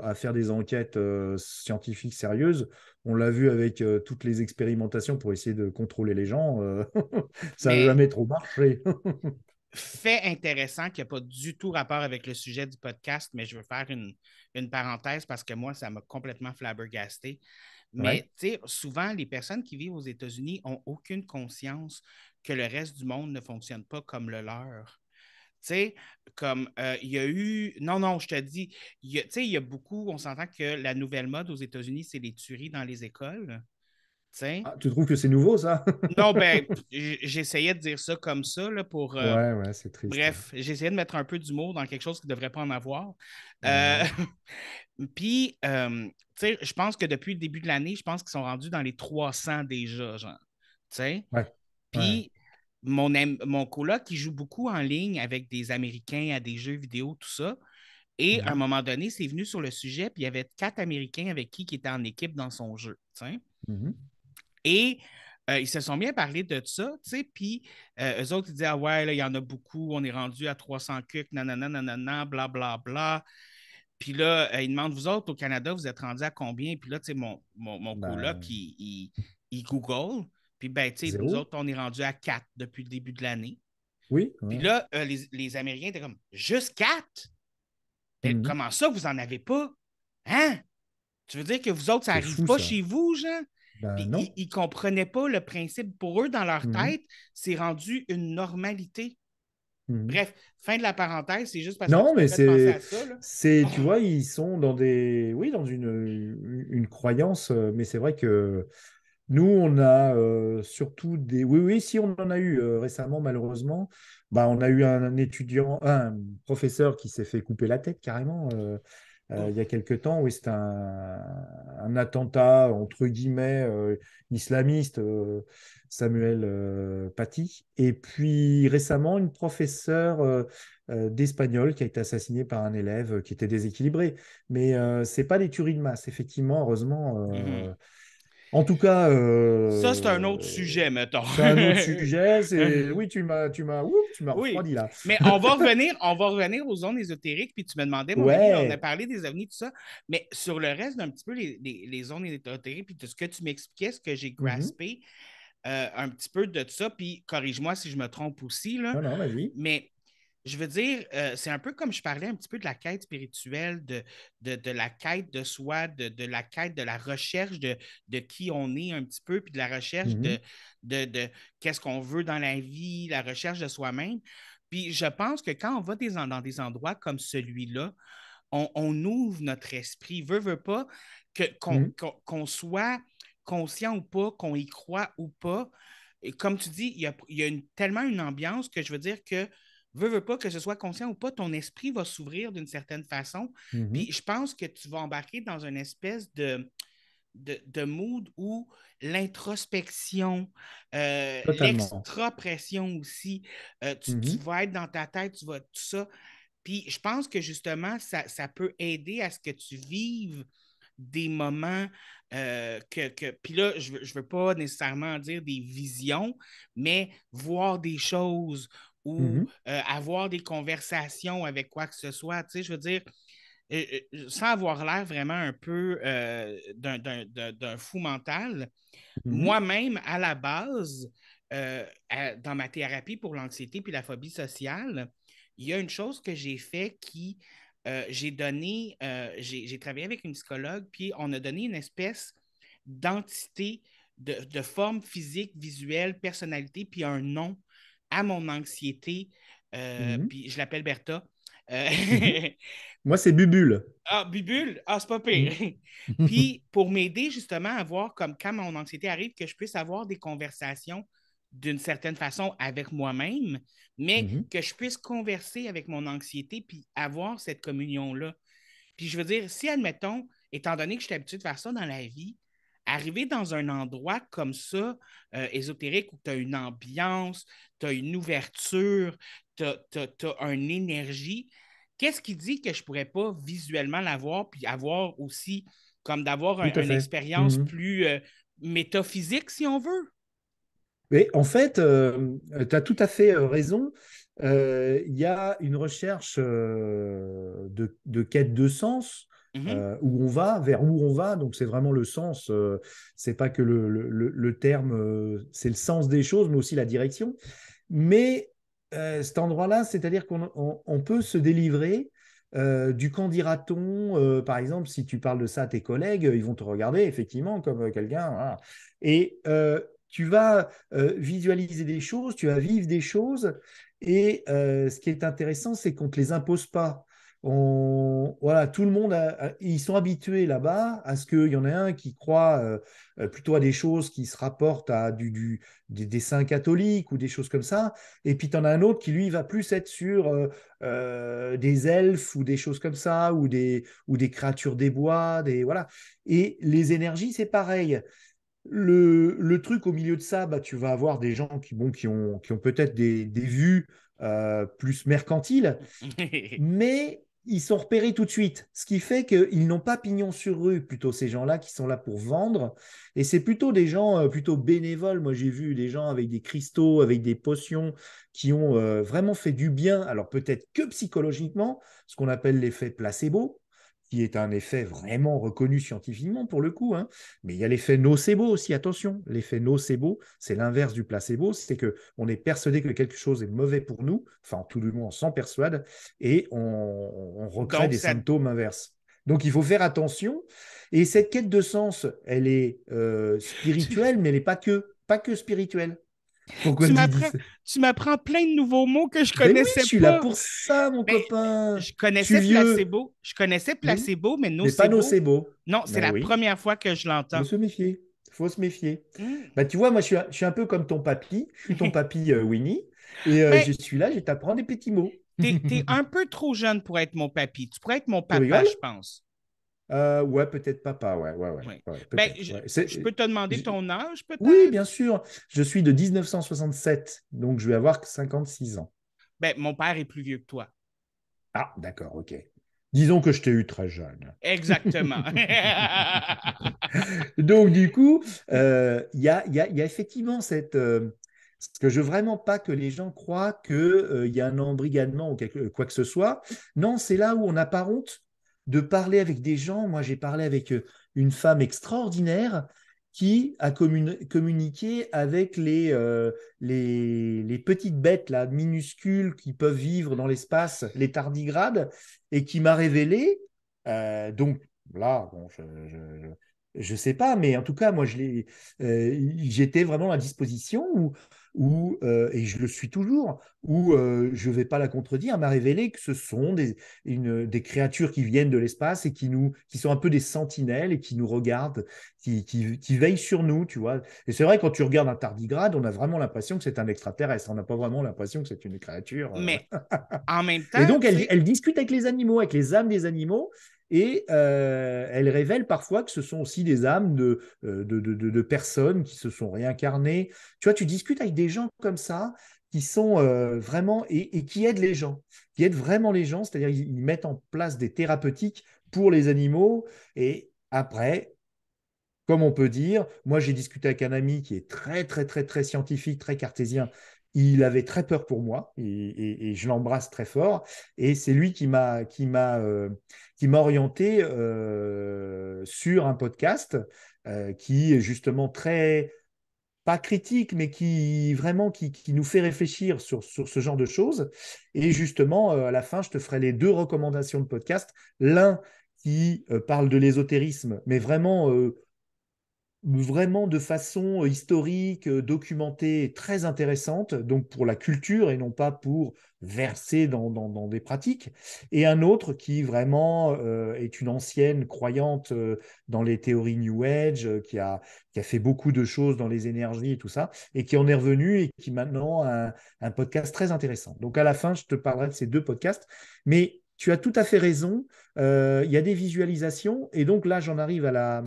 S2: à faire des enquêtes scientifiques sérieuses, on l'a vu avec toutes les expérimentations pour essayer de contrôler les gens, ça n'a jamais trop marché.
S1: fait intéressant qui n'a pas du tout rapport avec le sujet du podcast, mais je veux faire une, parenthèse parce que moi, ça m'a complètement flabbergasté. Mais souvent, les personnes qui vivent aux États-Unis n'ont aucune conscience que le reste du monde ne fonctionne pas comme le leur. Tu sais, comme euh, il y a eu. Non, non, je te dis, tu sais, il y a beaucoup. On s'entend que la nouvelle mode aux États-Unis, c'est les tueries dans les écoles. Ah,
S2: tu trouves que c'est nouveau, ça?
S1: non, ben, j'essayais de dire ça comme ça, là, pour... Euh, c'est Bref, hein. j'essayais de mettre un peu d'humour dans quelque chose qui ne devrait pas en avoir. Euh, puis, euh, tu sais, je pense que depuis le début de l'année, je pense qu'ils sont rendus dans les 300 déjà, genre, tu sais? Puis, mon, mon coloc, qui joue beaucoup en ligne avec des Américains à des jeux vidéo, tout ça, et mm-hmm. à un moment donné, c'est venu sur le sujet, puis il y avait quatre Américains avec qui qui était en équipe dans son jeu, tu sais? Mm-hmm. Et euh, ils se sont bien parlé de ça, tu sais, puis les euh, eux autres, ils disaient, ah ouais, là, il y en a beaucoup, on est rendu à 300 cucs, nanana, nanana, bla, bla, bla. Puis là, euh, ils demandent, vous autres, au Canada, vous êtes rendus à combien? Puis là, tu sais, mon, mon, ben il, Google, puis ben, tu sais, nous autres, on est rendu à 4 depuis le début de l'année. Oui. Puis là, les, Américains étaient comme, juste 4? Ben, mm-hmm. Comment ça, vous n'en avez pas? Hein? Tu veux dire que vous autres, ça n'arrive pas chez vous, Jean? Ben ils ne comprenaient pas le principe. Pour eux, dans leur mmh. tête, c'est rendu une normalité. Mmh. Bref, fin de la parenthèse, c'est juste parce non, mais c'est,
S2: c'est, tu vois, ils sont dans des, oui, dans une, une croyance, euh, mais c'est vrai que nous, on a euh, surtout des, oui, oui, si on en a eu euh, récemment, malheureusement, bah, on a eu un, étudiant, un professeur qui s'est fait couper la tête carrément. Euh, il y a quelque temps. Oui, c'est un, attentat, entre guillemets, euh, islamiste, euh, Samuel Paty. Et puis récemment, une professeure d'espagnol qui a été assassinée par un élève qui était déséquilibré. Mais c'est ce n'est pas des tueries de masse, effectivement, heureusement. Mmh en tout cas. Ça, c'est un
S1: autre euh, sujet, mettons. C'est un autre sujet.
S2: Euh. Oui, tu m'as tu m'as oui. là. Mais on va,
S1: revenir, on va revenir aux zones ésotériques. Puis tu me demandais, mon on a parlé des de tout ça. Mais sur le reste, d'un petit peu, les, zones ésotériques, puis tout ce que tu m'expliquais, ce que j'ai mm-hmm. graspé, euh, un petit peu de ça. Puis corrige-moi si je me trompe aussi. Là. Non, non, vas Mais je veux dire, euh, c'est un peu comme je parlais un petit peu de la quête spirituelle, de, de, la quête de soi, de, la quête de la recherche de, qui on est un petit peu, puis de la recherche mm-hmm. de, de, qu'est-ce qu'on veut dans la vie, la recherche de soi-même. Puis je pense que quand on va dans des endroits comme celui-là, on, ouvre notre esprit, veut, veut pas, mm-hmm. qu'on soit conscient ou pas, qu'on y croit ou pas. Et comme tu dis, il y a, tellement une ambiance que je veux dire que veux, veux pas que ce soit conscient ou pas, ton esprit va s'ouvrir d'une certaine façon. Mm-hmm. Puis je pense que tu vas embarquer dans une espèce de, de, mood où l'introspection, euh, pression aussi, euh, tu, mm-hmm. vas être dans ta tête, tu vas tout ça. Puis je pense que justement, ça, peut aider à ce que tu vives des moments euh, que, Puis là, je ne veux pas nécessairement dire des visions, mais voir des choses ou mm-hmm. euh, avoir des conversations avec quoi que ce soit. Tu sais, je veux dire, euh, euh, sans avoir l'air vraiment un peu d'un fou mental, mm-hmm. moi-même, à la base, dans ma thérapie pour l'anxiété puis la phobie sociale, il y a une chose que j'ai fait qui. j'ai donné, j'ai travaillé avec une psychologue, puis on a donné une espèce d'entité de, de, forme physique, visuelle, personnalité, puis un nom à mon anxiété. Euh, mhm. Puis je l'appelle Bertha. Euh, mhm.
S2: Moi, c'est Bubule.
S1: Ah, Bubule? Ah, c'est pas pire. Mhm. puis pour m'aider justement à voir comme quand mon anxiété arrive, que je puisse avoir des conversations d'une certaine façon avec moi-même, mais que je puisse converser avec mon anxiété puis avoir cette communion-là. Puis je veux dire, si, admettons, étant donné que je suis habitué de faire ça dans la vie, arriver dans un endroit comme ça, euh, ésotérique, où tu as une ambiance, tu as une ouverture, tu as, une énergie, qu'est-ce qui dit que je ne pourrais pas visuellement l'avoir, puis avoir aussi, comme d'avoir une expérience mhm. plus euh, métaphysique, si on veut?
S2: Mais en fait, euh, tu as tout à fait raison. Il y a une recherche de, de, quête de sens Mmh euh, où on va, vers où on va. Donc c'est vraiment le sens. Euh, c'est pas que le, le, terme, euh, c'est le sens des choses, mais aussi la direction. Mais cet endroit-là, c'est-à-dire qu'on on, peut se délivrer. du quand dira-t-on, par exemple, si tu parles de ça à tes collègues, ils vont te regarder effectivement comme quelqu'un. Et tu vas visualiser des choses, tu vas vivre des choses. Et ce qui est intéressant, c'est qu'on ne te les impose pas voilà, tout le monde, ils sont habitués là-bas à ce qu'il y en a un qui croit euh, euh, plutôt à des choses qui se rapportent à du, du des, saints catholiques ou des choses comme ça, et puis tu en as un autre qui lui va plus être sur euh, des elfes ou des choses comme ça, ou des, ou des créatures des bois, des voilà. Et les énergies, c'est pareil. Le, truc au milieu de ça, bah, tu vas avoir des gens qui, bon, qui ont, qui ont peut-être des, vues plus mercantiles, mais ils sont repérés tout de suite, ce qui fait qu'ils n'ont pas pignon sur rue, plutôt ces gens-là qui sont là pour vendre. Et c'est plutôt des gens euh, plutôt bénévoles. Moi, j'ai vu des gens avec des cristaux, avec des potions, qui ont euh, vraiment fait du bien. Alors peut-être que psychologiquement, ce qu'on appelle l'effet placebo, qui est un effet vraiment reconnu scientifiquement pour le coup. Hein. Mais il y a l'effet nocebo aussi, attention. L'effet nocebo, c'est l'inverse du placebo, c'est que on est persuadé que quelque chose est mauvais pour nous, enfin tout le monde s'en persuade, et on, recrée des symptômes inverses. Donc il faut faire attention. Et cette quête de sens, elle est euh, spirituelle, mais elle n'est pas que, pas que spirituelle
S1: tu m'apprends, plein de nouveaux mots que je ben connaissais pas. Je suis là pour ça, mon ben, copain. Je connaissais placebo. Je connaissais hmm? placebo, mais nocebo. Mais pas nocebo.
S2: Non, c'est ben la première
S1: fois que je l'entends. Il Faut se méfier. Faut se méfier. Hmm.
S2: tu vois, moi, je suis, un, peu comme ton papy. Je suis ton papy euh, Winnie. Et euh, je suis là, je t'apprends des petits mots. Tu
S1: es un peu trop jeune pour être mon papy. Tu pourrais être mon papa, je pense.
S2: Euh, ouais, peut-être papa, ouais, ouais, ouais. Ben, je, peux te demander
S1: ton âge, peut-être? Oui,
S2: bien sûr. Je suis de 1967, donc je vais avoir 56 ans.
S1: Ben, mon père est plus vieux que toi. Ah, d'accord, ok.
S2: Disons que je t'ai eu très jeune.
S1: Exactement.
S2: donc, du coup, euh, il y, a, y, a, effectivement cette... Euh, ce que je veux vraiment pas que les gens croient qu'il il y a un embrigadement ou quelque, quoi que ce soit. Non, c'est là où on n'a pas honte de parler avec des gens. Moi, j'ai parlé avec euh, une femme extraordinaire qui a communiqué avec euh, les, les, petites bêtes là, minuscules qui peuvent vivre dans l'espace, les tardigrades, et qui m'a révélé, euh, donc là, je, je, sais pas, mais en tout cas, moi, j'étais vraiment à disposition où où, euh, et je le suis toujours, où euh, je ne vais pas la contredire, m'a révélé que ce sont des, une, des créatures qui viennent de l'espace et qui, nous, qui sont un peu des sentinelles et qui nous regardent, qui, qui, veillent sur nous, tu vois. Et c'est vrai, quand tu regardes un tardigrade, on a vraiment l'impression que c'est un extraterrestre, on n'a pas vraiment l'impression que c'est une créature. Euh.
S1: Mais en même temps. Et donc, elle,
S2: elle discute avec les animaux, avec les âmes des animaux, et euh, elle révèle parfois que ce sont aussi des âmes euh, de, de, personnes qui se sont réincarnées. Tu vois, tu discutes avec des gens comme ça qui sont euh, vraiment et, qui aident les gens, qui aident vraiment les gens, c'est-à-dire ils mettent en place des thérapeutiques pour les animaux et après, comme on peut dire, moi j'ai discuté avec un ami qui est très très très très scientifique, très cartésien il avait très peur pour moi et, je l'embrasse très fort. Et c'est lui qui m'a qui m'a euh, qui m'a orienté euh, sur un podcast euh, qui est justement très pas critique, mais qui vraiment qui, nous fait réfléchir sur, sur, ce genre de choses. Et justement, à la fin, je te ferai les deux recommandations de podcast. L'un qui parle de l'ésotérisme, mais vraiment vraiment de façon euh, historique, euh, documentée, très intéressante, donc pour la culture et non pas pour verser dans, dans, des pratiques, et un autre qui vraiment euh, est une ancienne croyante dans les théories New Age, qui, a, qui a fait beaucoup de choses dans les énergies et tout ça, et qui en est revenu et qui maintenant a un podcast très intéressant. Donc à la fin, je te parlerai de ces deux podcasts, mais tu as tout à fait raison. Euh, il y a des visualisations. Et donc là, j'en arrive à, la,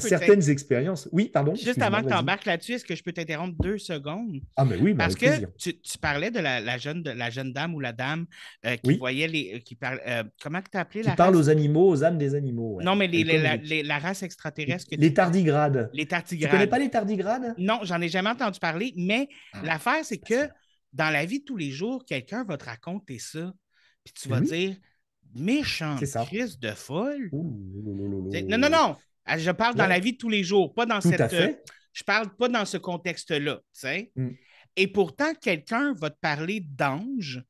S2: certaines expériences. Oui, pardon. Juste avant que tu embarques
S1: là-dessus, est-ce que je peux t'interrompre deux secondes? Ah, mais oui, mais Parce que tu, parlais de la, jeune, la jeune dame ou la dame euh, qui voyait les. Euh, qui comment tu as appelé la. Qui aux animaux,
S2: aux âmes des animaux. Non, mais la,
S1: race extraterrestre. les
S2: tardigrades. Les
S1: tardigrades. Tu connais pas les tardigrades? Non, j'en ai jamais entendu parler. Mais ah, l'affaire, c'est que dans la vie de tous les jours, quelqu'un va te raconter ça puis tu vas mm-hmm. dire méchant crise de folle. non, non, non. Ah, je parle dans la vie de tous les jours, pas dans cette. Euh, je parle pas dans ce contexte-là. Mm. Et pourtant, quelqu'un va te parler d'ange,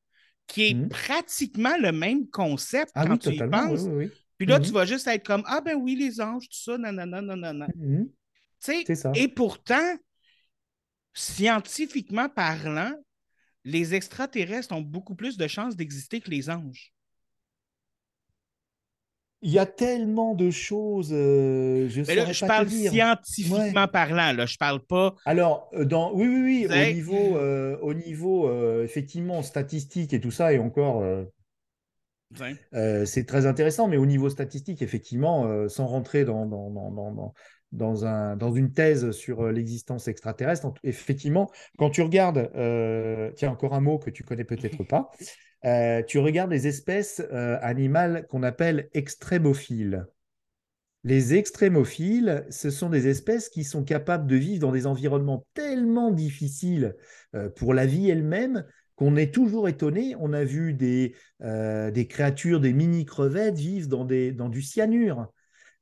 S1: qui est mm. pratiquement le même concept ah quand tu y penses. puis là, tu mm-hmm. vas juste être comme Ah ben oui, les anges, tout ça, nanana. non, mm-hmm. Et pourtant, scientifiquement parlant, les extraterrestres ont beaucoup plus de chances d'exister que les anges.
S2: Il y a tellement de choses. Euh, je, là, je parle scientifiquement
S1: parlant, là, je parle pas. Alors, euh, dans... oui, oui, oui, au niveau,
S2: euh, au niveau effectivement, statistique et tout ça, et encore, c'est très intéressant, mais au niveau statistique, effectivement, sans rentrer dans, dans, une thèse sur euh, l'existence extraterrestre. Effectivement, quand tu regardes, euh, tiens, encore un mot que tu connais peut-être pas, euh, tu regardes les espèces animales qu'on appelle extrémophiles. Les extrémophiles, ce sont des espèces qui sont capables de vivre dans des environnements tellement difficiles pour la vie elle-même qu'on est toujours étonné. On a vu des, des créatures, des mini-crevettes vivre dans, des, dans du cyanure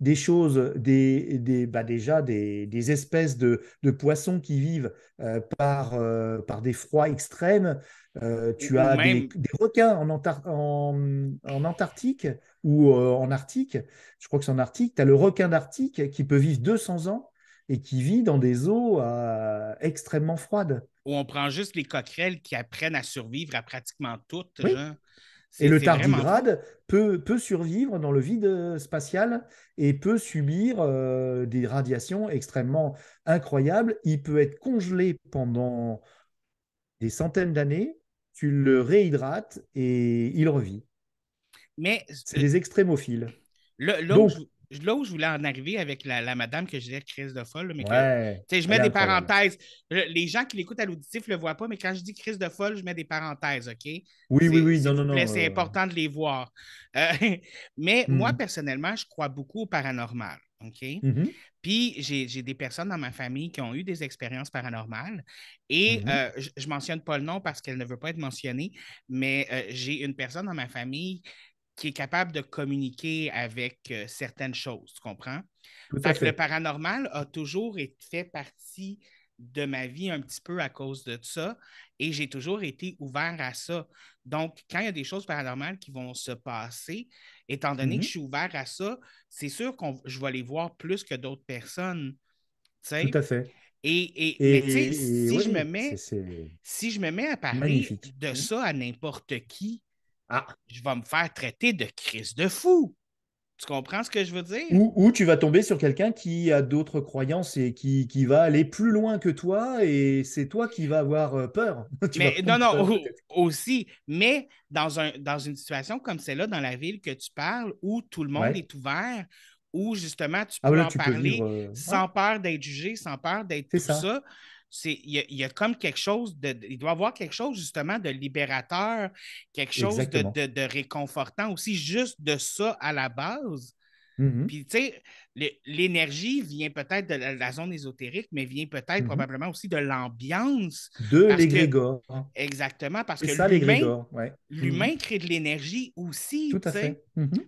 S2: des choses, des, bah, déjà des, espèces de, poissons qui vivent euh, euh, par, des froids extrêmes. Euh, tu as des, requins en, Antarctique ou en Arctique. Je crois que c'est en Arctique. Tu as le requin d'Arctique qui peut vivre 200 ans et qui vit dans des eaux extrêmement froides.
S1: on prend juste les coquerelles qui apprennent à survivre à pratiquement toutes. Et le tardigrade
S2: peut, peut, survivre dans le vide euh, spatial et peut subir euh, des radiations extrêmement incroyables. Il peut être congelé pendant des centaines d'années, tu le réhydrates et il revit.
S1: Mais c'est des
S2: extrémophiles
S1: là où je voulais en arriver avec la, madame que je disais crise de folle, mais je mets des parenthèses. les gens qui l'écoutent à l'auditif ne le voient pas, mais quand je dis crise de folle, je mets des parenthèses, OK? Oui,
S2: oui, oui, non, non, non. C'est euh. important
S1: de les voir. Euh, mais moi, hmm. personnellement, je crois beaucoup au paranormal. OK? Mm-hmm. Puis j'ai des personnes dans ma famille qui ont eu des expériences paranormales et mm-hmm. euh, je ne mentionne pas le nom parce qu'elle ne veut pas être mentionnée, mais j'ai une personne dans ma famille qui est capable de communiquer avec euh, certaines choses, tu comprends? le paranormal a toujours fait partie de ma vie un petit peu à cause de ça et j'ai toujours été ouvert à ça. Donc, quand il y a des choses paranormales qui vont se passer, étant donné que mm-hmm. je suis ouvert à ça, c'est sûr que je vais les voir plus que d'autres personnes. Tout à fait. Et, si, je me mets, si je me mets à parler de mm-hmm. ça à n'importe qui, ah. Je vais me faire traiter de crise de fou. Tu comprends ce que je veux dire?
S2: Ou, tu vas tomber sur quelqu'un qui a d'autres croyances et qui, qui, va aller plus loin que toi et c'est toi qui vas avoir euh, peur.
S1: mais, non, non, aussi. Mais dans, un, dans une situation comme celle-là, dans la ville que tu parles, où tout le monde est ouvert, où justement tu ah, peux en parler euh, sans peur d'être jugé, sans peur d'être tout ça il y, a comme quelque chose de. Il doit y avoir quelque chose justement de libérateur, quelque chose de, de, de, réconfortant aussi, juste de ça à la base. Mm-hmm. Puis, tu sais, l'énergie vient peut-être de la, zone ésotérique, mais vient peut-être mm-hmm. probablement aussi de l'ambiance. De l'égrégore. Exactement, parce que l'humain l'humain mm-hmm. crée de l'énergie aussi. Tout à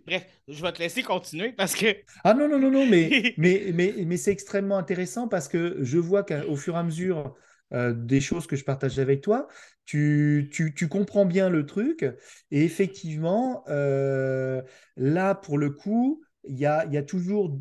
S1: Bref, je vais te laisser continuer parce que.
S2: Ah non, non, non, non, mais, mais, mais, c'est extrêmement intéressant parce que je vois qu'au fur et à mesure. Euh, des choses que je partage avec toi, tu, comprends bien le truc. Et effectivement, euh, là, pour le coup, il y a, toujours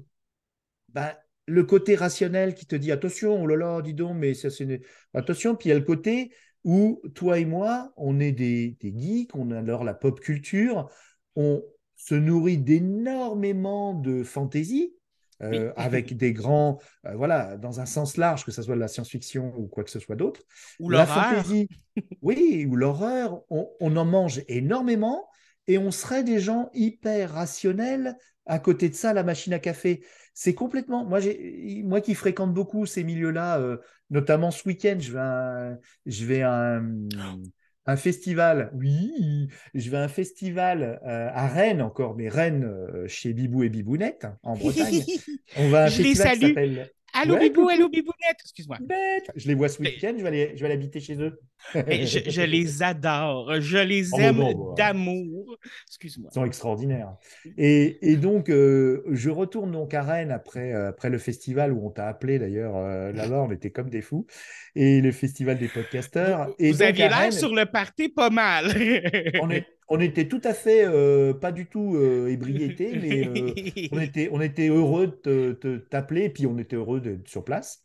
S2: ben, le côté rationnel qui te dit attention, oh là là, dis donc, mais ça c'est une... attention. Puis il y a le côté où toi et moi, on est des, geeks, on adore la pop culture, on se nourrit d'énormément de fantaisie. Euh, avec des grands, euh, voilà, dans un sens large, que ce soit de la science-fiction ou quoi que ce soit d'autre. Ou la oui, ou l'horreur, on, on en mange énormément et on serait des gens hyper rationnels à côté de ça, la machine à café, c'est complètement. Moi, moi qui fréquente beaucoup ces milieux-là, euh, notamment ce week-end, je vais à, je vais un, festival. Oui, je vais à un festival euh, à Rennes encore, mais Rennes euh, chez Bibou et Bibounette, hein, en Bretagne. On va à un festival qui s'appelle Allô, Bibou,
S1: allô, Bibounette, excuse-moi.
S2: Je les vois ce week-end, je vais aller, je vais habiter chez eux. je,
S1: les adore, je les oh, aime
S2: d'amour. Excuse-moi. Ils sont extraordinaires. Et, donc, euh, je retourne donc à Rennes après, euh, après le festival où on t'a appelé d'ailleurs. Euh, là-bas, on était comme des fous. Et le festival des podcasteurs. Et vous aviez l'air sur
S1: le party pas mal. on est
S2: on était tout à fait euh, pas du tout euh, ébriété, mais euh, on, était, heureux de t'appeler, et puis on était heureux d'être sur place.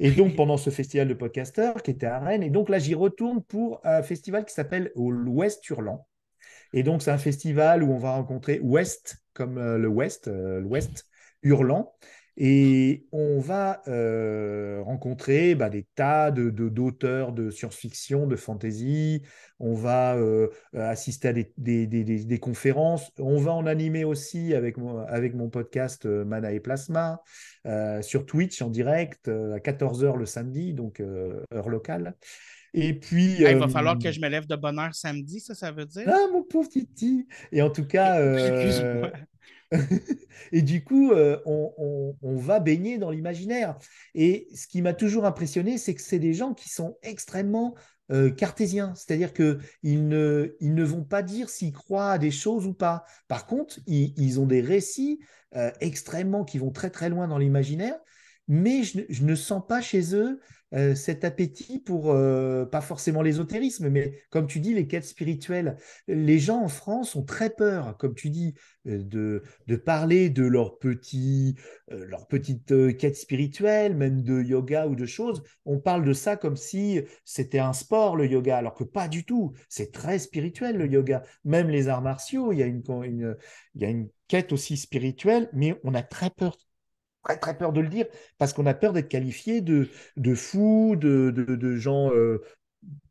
S2: Et donc, pendant ce festival de podcasteurs qui était à Rennes, et donc là, j'y retourne pour un festival qui s'appelle l'Ouest Hurlant. Et donc, c'est un festival où on va rencontrer Ouest, comme le West, l'Ouest hurlant. Et on va euh, rencontrer bah, des tas d'auteurs de, d'auteurs de science-fiction, de fantasy. On va euh, assister à des, des, des, conférences. On va en animer aussi avec, avec mon podcast euh, Mana et Plasma sur Twitch en direct à 14h le samedi, donc heure locale. Et puis. il va falloir que
S1: je me lève de bonne heure samedi, ça, ça veut dire? Ah,
S2: mon pauvre Titi! Et en tout cas. et du coup, euh, on, va baigner dans l'imaginaire. Et ce qui m'a toujours impressionné, c'est que c'est des gens qui sont extrêmement euh, cartésiens. C'est-à-dire qu'ils ne, ils ne vont pas dire s'ils croient à des choses ou pas. Par contre, ils, ont des récits euh, extrêmement qui vont très très loin dans l'imaginaire. Mais je, ne sens pas chez eux euh, cet appétit pour, euh, pas forcément l'ésotérisme, mais comme tu dis, les quêtes spirituelles. Les gens en France ont très peur, comme tu dis, euh, de, de parler de leur, petit, leur petite quête spirituelle, même de yoga ou de choses. On parle de ça comme si c'était un sport, le yoga, alors que pas du tout. C'est très spirituel, le yoga. Même les arts martiaux, il y a une, il y a une quête aussi spirituelle, mais on a très peur très très peur de le dire parce qu'on a peur d'être qualifié de, de fou, de, de, gens. Euh,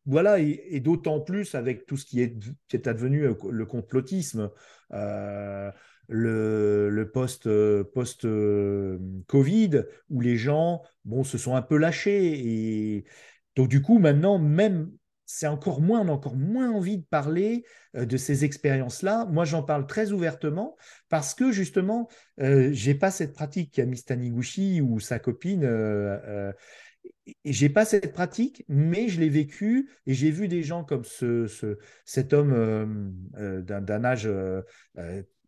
S2: voilà, et, d'autant plus avec tout ce qui est, qui est advenu euh, le complotisme, euh, le, le post-Covid, post, où les gens bon, se sont un peu lâchés. Et donc, du coup, maintenant, même c'est encore moins, on a encore moins envie de parler euh, de ces expériences-là. Moi, j'en parle très ouvertement parce que justement, euh, j'ai pas cette pratique qu'a Taniguchi ou sa copine. Euh, et j'ai pas cette pratique, mais je l'ai vécue et j'ai vu des gens comme cet homme d'un âge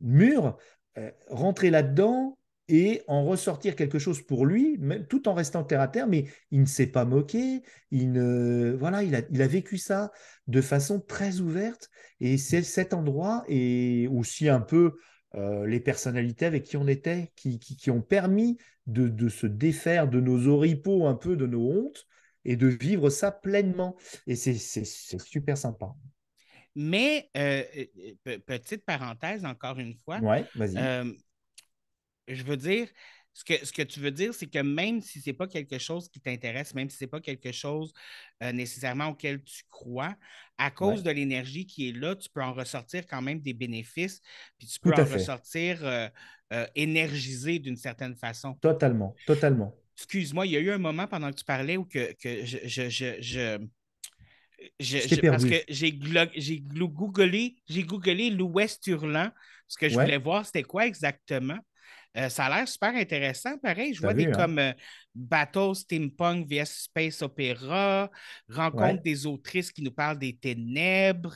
S2: mûr rentrer là-dedans et en ressortir quelque chose pour lui, tout en restant terre à terre, mais il ne s'est pas moqué, il, ne, voilà, il, a, il a vécu ça de façon très ouverte, et c'est cet endroit, et aussi un peu euh, les personnalités avec qui on était, qui, qui, ont permis de, se défaire de nos oripeaux, un peu de nos hontes, et de vivre ça pleinement. Et c'est super sympa.
S1: Mais, euh, euh, petite parenthèse encore une fois, ouais, y je veux dire, ce que, ce que tu veux dire, c'est que même si ce n'est pas quelque chose qui t'intéresse, même si ce n'est pas quelque chose euh, nécessairement auquel tu crois, à cause de l'énergie qui est là, tu peux en ressortir quand même des bénéfices, puis tu peux en ressortir euh, euh, énergisé d'une certaine façon.
S2: Totalement, totalement.
S1: Excuse-moi, il y a eu un moment pendant que tu parlais où que, je, je, je, parce que j'ai googlé, j'ai googlé l'Ouest hurlant. Ce que je voulais voir, c'était quoi exactement. Euh, ça a l'air super intéressant. Pareil, je vois des hein? comme euh, Battles Steampunk vs Space Opera, Rencontre des autrices qui nous parlent des ténèbres.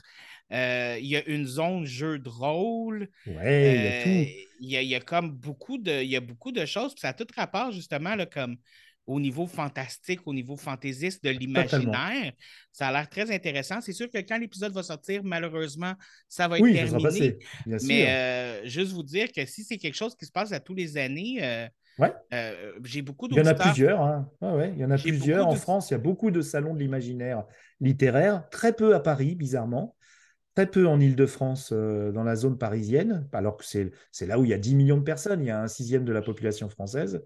S1: Euh, il y a une zone jeu de rôle. Ouais, il y a Il y, a comme beaucoup de, y a beaucoup de choses. Puis ça a tout rapport justement là, comme au niveau fantastique, au niveau fantaisiste de l'imaginaire. Ça a l'air très intéressant. C'est sûr que quand l'épisode va sortir, malheureusement, ça va être terminé. mais euh, juste vous dire que si c'est quelque chose qui se passe à tous les années, euh, euh, j'ai beaucoup de Il y en a plusieurs. Hein.
S2: il y en a plusieurs. En France, il y a beaucoup de salons de l'imaginaire littéraire, très peu à Paris, bizarrement très peu en Ile-de-France, euh, dans la zone parisienne, alors que c'est là où il y a 10 millions de personnes, il y a un sixième de la population française.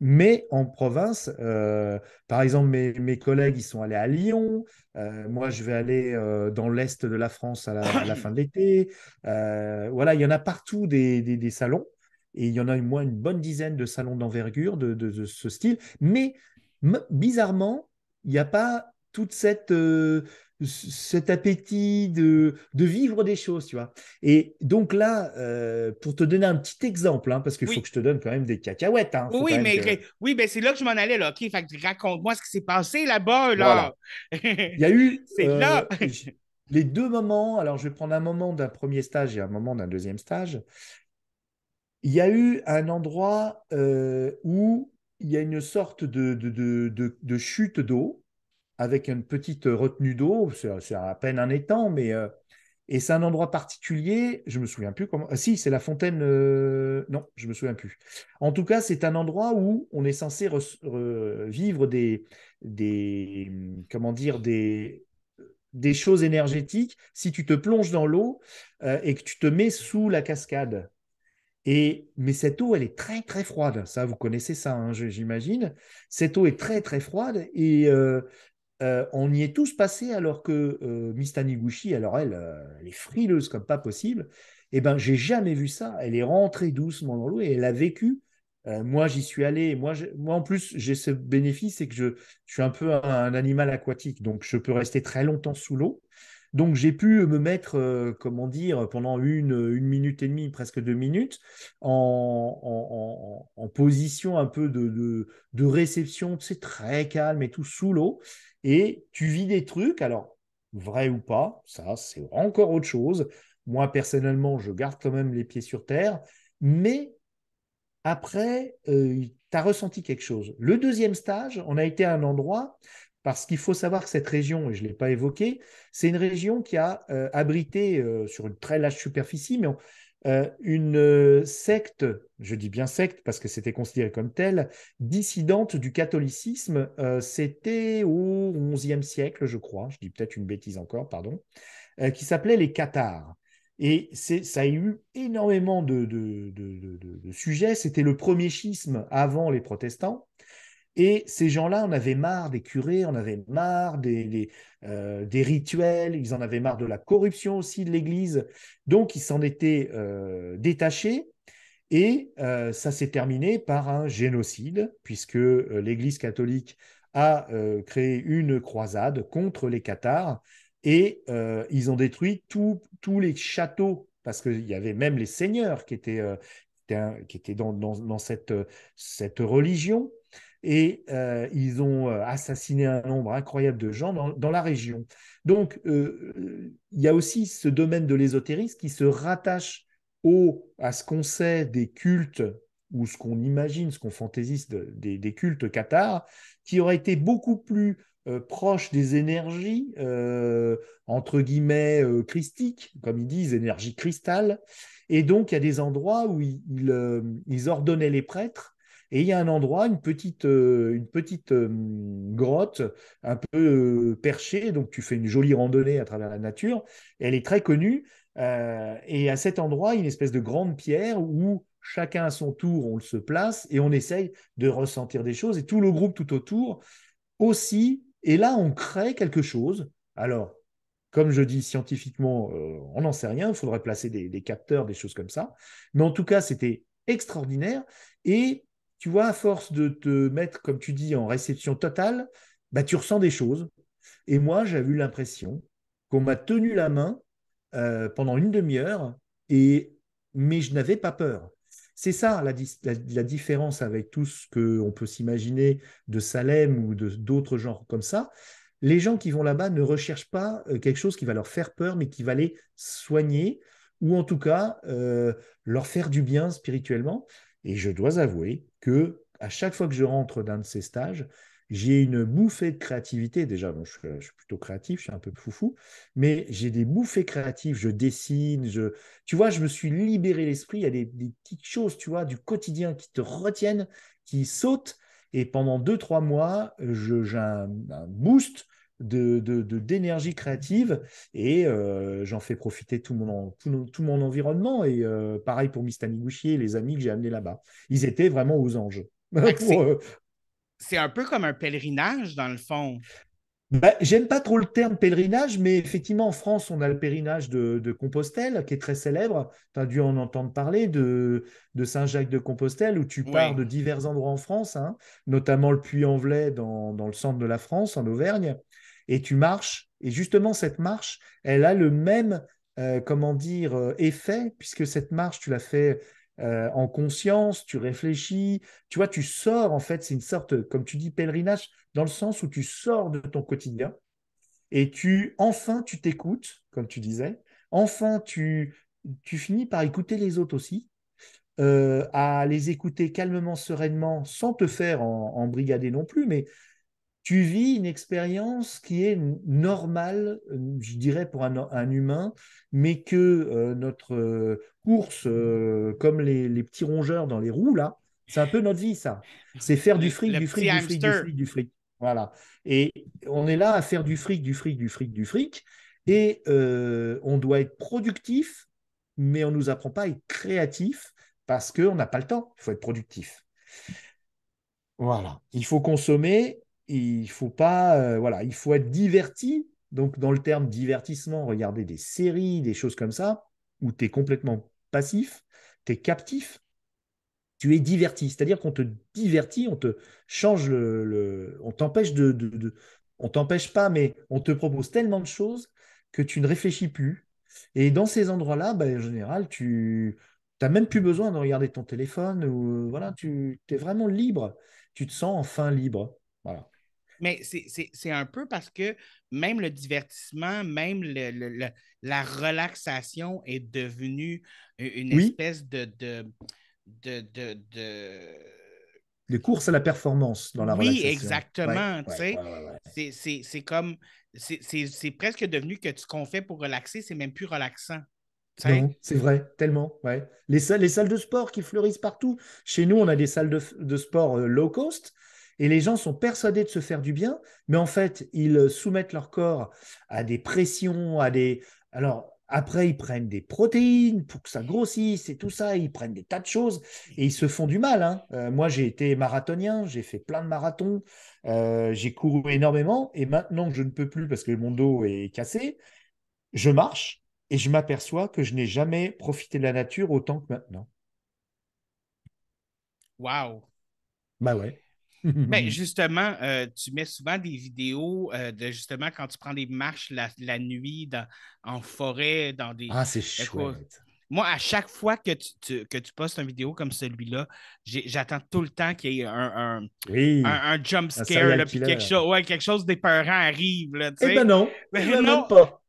S2: Mais en province, euh, par exemple, mes, collègues, ils sont allés à Lyon, euh, moi, je vais aller dans l'Est de la France à la, fin de l'été. voilà, il y en a partout des, salons, et il y en a au moins une bonne dizaine de salons d'envergure de, ce style. Mais bizarrement, il n'y a pas toute cette, cet appétit de, vivre des choses, tu vois. Et donc là, euh, pour te donner un petit exemple, hein, parce qu'il faut que je te donne quand même des cacahuètes. Hein, oui, mais,
S1: oui, ben, c'est là que je m'en allais, là. OK, raconte-moi ce qui s'est passé là-bas, là. Il y a eu... Euh,
S2: les deux moments, alors je vais prendre un moment d'un premier stage et un moment d'un deuxième stage. Il y a eu un endroit euh, où il y a une sorte de chute d'eau avec une petite retenue d'eau, c'est à peine un étang, mais euh, et c'est un endroit particulier. Je me souviens plus comment. Ah, si, c'est la fontaine. Euh, non, je me souviens plus. En tout cas, c'est un endroit où on est censé vivre des, des comment dire des des choses énergétiques si tu te plonges dans l'eau euh, et que tu te mets sous la cascade. Et, mais cette eau, elle est très très froide. Ça, vous connaissez ça, hein, j'imagine. Cette eau est très très froide et, euh, on y est tous passés alors que euh, Miss Taniguchi, alors elle, euh, elle est frileuse comme pas possible. et eh ben, j'ai jamais vu ça. Elle est rentrée doucement dans l'eau et elle a vécu. Euh, moi, j'y suis allé. Moi, en plus, j'ai ce bénéfice, c'est que je, suis un peu un, animal aquatique, donc je peux rester très longtemps sous l'eau. Donc, j'ai pu me mettre, comment dire, pendant une, minute et demie, presque deux minutes, en, position un peu de réception, c'est très calme et tout, sous l'eau et tu vis des trucs, alors vrai ou pas, ça c'est encore autre chose. Moi personnellement, je garde quand même les pieds sur terre, mais après, euh, tu as ressenti quelque chose. Le deuxième stage, on a été à un endroit, parce qu'il faut savoir que cette région, et je ne l'ai pas évoqué, c'est une région qui a euh, abrité euh, sur une très lâche superficie, mais on, euh, une euh, secte, je dis bien secte parce que c'était considéré comme telle, dissidente du catholicisme. Euh, c'était au XIe siècle, je crois, je dis peut-être une bêtise encore, pardon, qui s'appelait les cathares. Et ça a eu énormément de sujets. C'était le premier schisme avant les protestants. Et ces gens-là on avait marre des curés, on avait marre euh, des, rituels, ils en avaient marre de la corruption aussi de l'Église. Donc ils s'en étaient euh, détachés. Et euh, ça s'est terminé par un génocide, puisque l'Église catholique a créé une croisade contre les Cathares et ils ont détruit tous les châteaux, parce qu'il y avait même les seigneurs qui étaient, qui étaient dans, dans cette, cette religion et euh, ils ont euh, assassiné un nombre incroyable de gens dans, la région. Donc, euh, il y a aussi ce domaine de l'ésotérisme qui se rattache au, à ce qu'on sait des cultes ou ce qu'on imagine, ce qu'on fantaisise des, des, cultes cathares, qui auraient été beaucoup plus proches des énergies, entre guillemets, christiques, comme ils disent, énergie cristal. Et donc, il y a des endroits où ils ordonnaient les prêtres et il y a un endroit, une petite, euh, une petite euh, grotte un peu euh, perchée, donc tu fais une jolie randonnée à travers la nature. Elle est très connue. et à cet endroit, il y a une espèce de grande pierre où chacun à son tour, on se place et on essaye de ressentir des choses. Et tout le groupe tout autour aussi. Et là, on crée quelque chose. Alors, comme je dis scientifiquement, on n'en sait rien, il faudrait placer des, des, capteurs, des choses comme ça. Mais en tout cas, c'était extraordinaire. Et tu vois, à force de te mettre, comme tu dis, en réception totale, bah, tu ressens des choses. Et moi, j'avais eu l'impression qu'on m'a tenu la main euh, pendant une demi-heure, et mais je n'avais pas peur. C'est ça la, différence avec tout ce qu'on peut s'imaginer de Salem ou d'autres genres comme ça. Les gens qui vont là-bas ne recherchent pas euh, quelque chose qui va leur faire peur, mais qui va les soigner, ou en tout cas euh, leur faire du bien spirituellement. Et je dois avouer que à chaque fois que je rentre d'un de ces stages, j'ai une bouffée de créativité. Déjà, je, suis, plutôt créatif, je suis un peu foufou, mais j'ai des bouffées créatives. Je dessine, je, tu vois, je me suis libéré l'esprit. Il y a des, petites choses, tu vois, du quotidien qui te retiennent, qui sautent. Et pendant deux, trois mois, j'ai un, boost d'énergie de, de, créative et euh, j'en fais profiter tout mon, tout, mon environnement. Et euh, pareil pour Mistani Gouchier les amis que j'ai amenés là-bas. Ils étaient vraiment aux anges. Ah, euh,
S1: c'est un peu comme un pèlerinage, dans le fond.
S2: Bah, j'aime pas trop le terme pèlerinage, mais effectivement, en France, on a le pèlerinage de, Compostelle, qui est très célèbre. Tu as dû en entendre parler de, de Saint-Jacques de Compostelle, où tu pars de divers endroits en France, hein. notamment le Puy-en-Velay dans, dans, le centre de la France, en Auvergne, et tu marches. Et justement, cette marche, elle a le même, euh, comment dire, euh, effet, puisque cette marche, tu la fais euh, en conscience, tu réfléchis, tu vois, tu sors, en fait, c'est une sorte, comme tu dis, pèlerinage, dans le sens où tu sors de ton quotidien et tu, enfin, tu t'écoutes, comme tu disais, enfin, tu, finis par écouter les autres aussi. à les écouter calmement, sereinement, sans te faire en, en non plus, mais tu vis une expérience qui est normale, euh, je dirais, pour un, humain, mais que euh, notre euh, course, comme les, petits rongeurs dans les roues, là, c'est un peu notre vie, ça. C'est faire du fric, du fric, du fric, du fric, du fric. Voilà. Et on est là à faire du fric, du fric, du fric, du fric. Et on doit être productif, mais on ne nous apprend pas à être créatif parce qu'on n'a pas le temps. Il faut être productif. Voilà. Il faut consommer il faut pas, euh, voilà, il faut être diverti. Donc, dans le terme divertissement, regarder des séries, des choses comme ça, où tu es complètement passif, tu es captif, tu es diverti. C'est-à-dire qu'on te divertit, on te change le. on t'empêche de, on t'empêche pas, mais on te propose tellement de choses que tu ne réfléchis plus. Et dans ces endroits-là, bah, en général, tu n'as même plus besoin de regarder ton téléphone. Ou, euh, voilà, tu es vraiment libre. Tu te sens enfin libre. Voilà
S1: mais c'est un peu parce que même le divertissement, même la relaxation est devenue une espèce de de, de, de,
S2: Les courses à la performance dans la oui, Oui, exactement.
S1: c'est comme... C'est presque devenu que ce qu'on fait pour relaxer, c'est même plus relaxant. C'est
S2: vrai, tellement. Ouais. Les, salles, de sport qui fleurissent partout. Chez nous, on a des salles de, de sport euh, low cost. Et les gens sont persuadés de se faire du bien, mais en fait, ils soumettent leur corps à des pressions, à des... Alors, après, ils prennent des protéines pour que ça grossisse et tout ça. Ils prennent des tas de choses et ils se font du mal. Hein. Euh, moi, j'ai été marathonien, j'ai fait plein de marathons, euh, j'ai couru énormément. Et maintenant que je ne peux plus parce que mon dos est cassé, je marche et je m'aperçois que je n'ai jamais profité de la nature autant que maintenant. Waouh! Bah ouais. Mais
S1: justement, euh, tu mets souvent des vidéos euh, de justement quand tu prends des marches la, nuit en forêt, dans des. Ah, c'est chouette. Moi, à chaque fois que tu, que tu postes une vidéo comme celui-là, j'attends tout le temps qu'il y ait un, oui, un, jump scare, là, puis quelque, chose, ouais, quelque chose d'épeurant arrive. Là, eh ben non, ben Mais non. pas.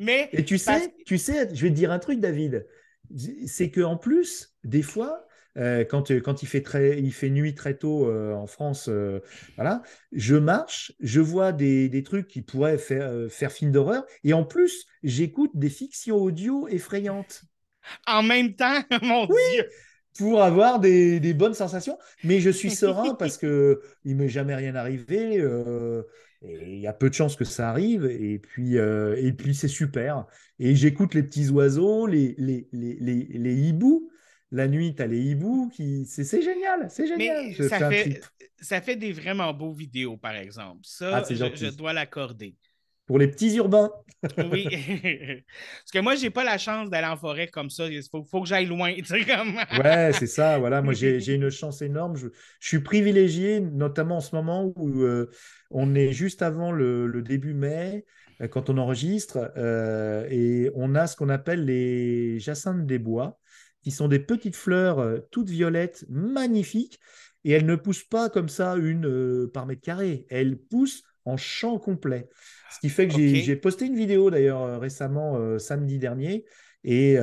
S1: Mais, tu sais,
S2: tu sais, je vais te dire un truc, David. C'est qu'en plus, des fois, euh, euh, quand, il, fait très, il fait nuit très tôt euh, en France, voilà, je marche, je vois des, trucs qui pourraient faire, film d'horreur, et en plus, j'écoute des fictions audio effrayantes.
S1: En même temps,
S2: mon Dieu! Pour avoir des, bonnes sensations, mais je suis serein parce que il m'est jamais rien arrivé. il y a peu de chances que ça arrive, et puis, et puis c'est super. Et j'écoute les petits oiseaux, les, les, les hiboux, la nuit, tu as les hiboux. Qui... C'est
S1: génial, c'est génial. ça, fait, des vraiment beaux vidéos, par exemple. Ça, ah, je, dois l'accorder.
S2: Pour les petits urbains.
S1: oui. Parce que moi, je n'ai pas la chance d'aller en forêt comme ça. Il faut, que j'aille loin. Comme... ouais, c'est
S2: ça. Voilà. Moi, j'ai une chance énorme. Je, suis privilégié, notamment en ce moment où euh, on est juste avant le, début mai euh, quand on enregistre, euh, et on a ce qu'on appelle les jacinthes des bois qui sont des petites fleurs euh, toutes violettes, magnifiques, et elles ne poussent pas comme ça une euh, par mètre carré, elles poussent en champ complet. Ce qui fait que j'ai posté une vidéo d'ailleurs euh, récemment, samedi dernier, et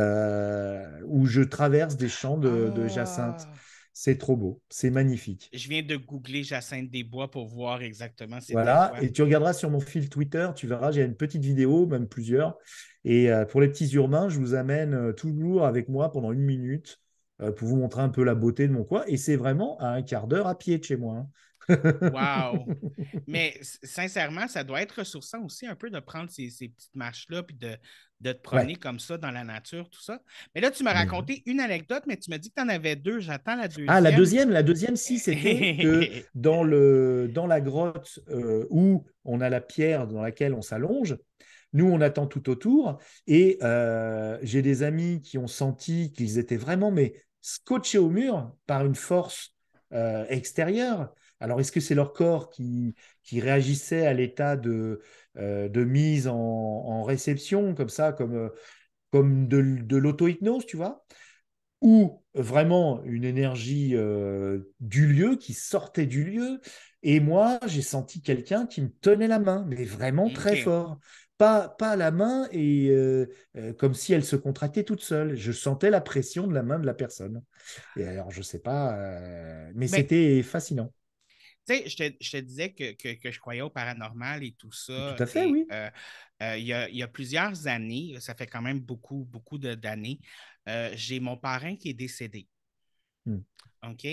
S2: où je traverse des champs de, de jacinthe. Ah. C'est trop beau, c'est magnifique.
S1: Je viens de googler Jacinthe bois pour voir exactement. Voilà, et tu
S2: regarderas sur mon fil Twitter, tu verras, j'ai une petite vidéo, même plusieurs. Et euh, pour les petits urbains, je vous amène euh, tout lourd avec moi pendant une minute euh, pour vous montrer un peu la beauté de mon coin. Et c'est vraiment à un quart d'heure à pied de chez moi. Hein wow!
S1: Mais sincèrement, ça doit être ressourçant aussi un peu de prendre ces, petites marches-là puis de, te promener comme ça dans la nature, tout ça. Mais là, tu m'as mmh raconté une anecdote, mais tu m'as dit que tu en avais deux. J'attends la deuxième. Ah, la deuxième, la
S2: deuxième, si, c'était que dans, le, dans la grotte euh, où on a la pierre dans laquelle on s'allonge, nous, on attend tout autour. Et euh, j'ai des amis qui ont senti qu'ils étaient vraiment mais scotchés au mur par une force euh, extérieure. Alors, est-ce que c'est leur corps qui, qui réagissait à l'état de, euh, de mise en, réception, comme ça, comme, euh, comme de, de l'auto-hypnose, tu vois Ou vraiment une énergie euh, du lieu, qui sortait du lieu Et moi, j'ai senti quelqu'un qui me tenait la main, mais vraiment très fort. Pas, pas la main et comme si elle se contractait toute seule. Je sentais la pression de la main de la personne. Et alors, je ne sais pas, mais c'était fascinant
S1: sais, je te, disais que, je croyais au paranormal et tout ça. Tout à fait, oui. Euh, euh, il, y a, plusieurs années, ça fait quand même beaucoup, beaucoup d'années, euh, j'ai mon parrain qui est décédé. Hmm. OK?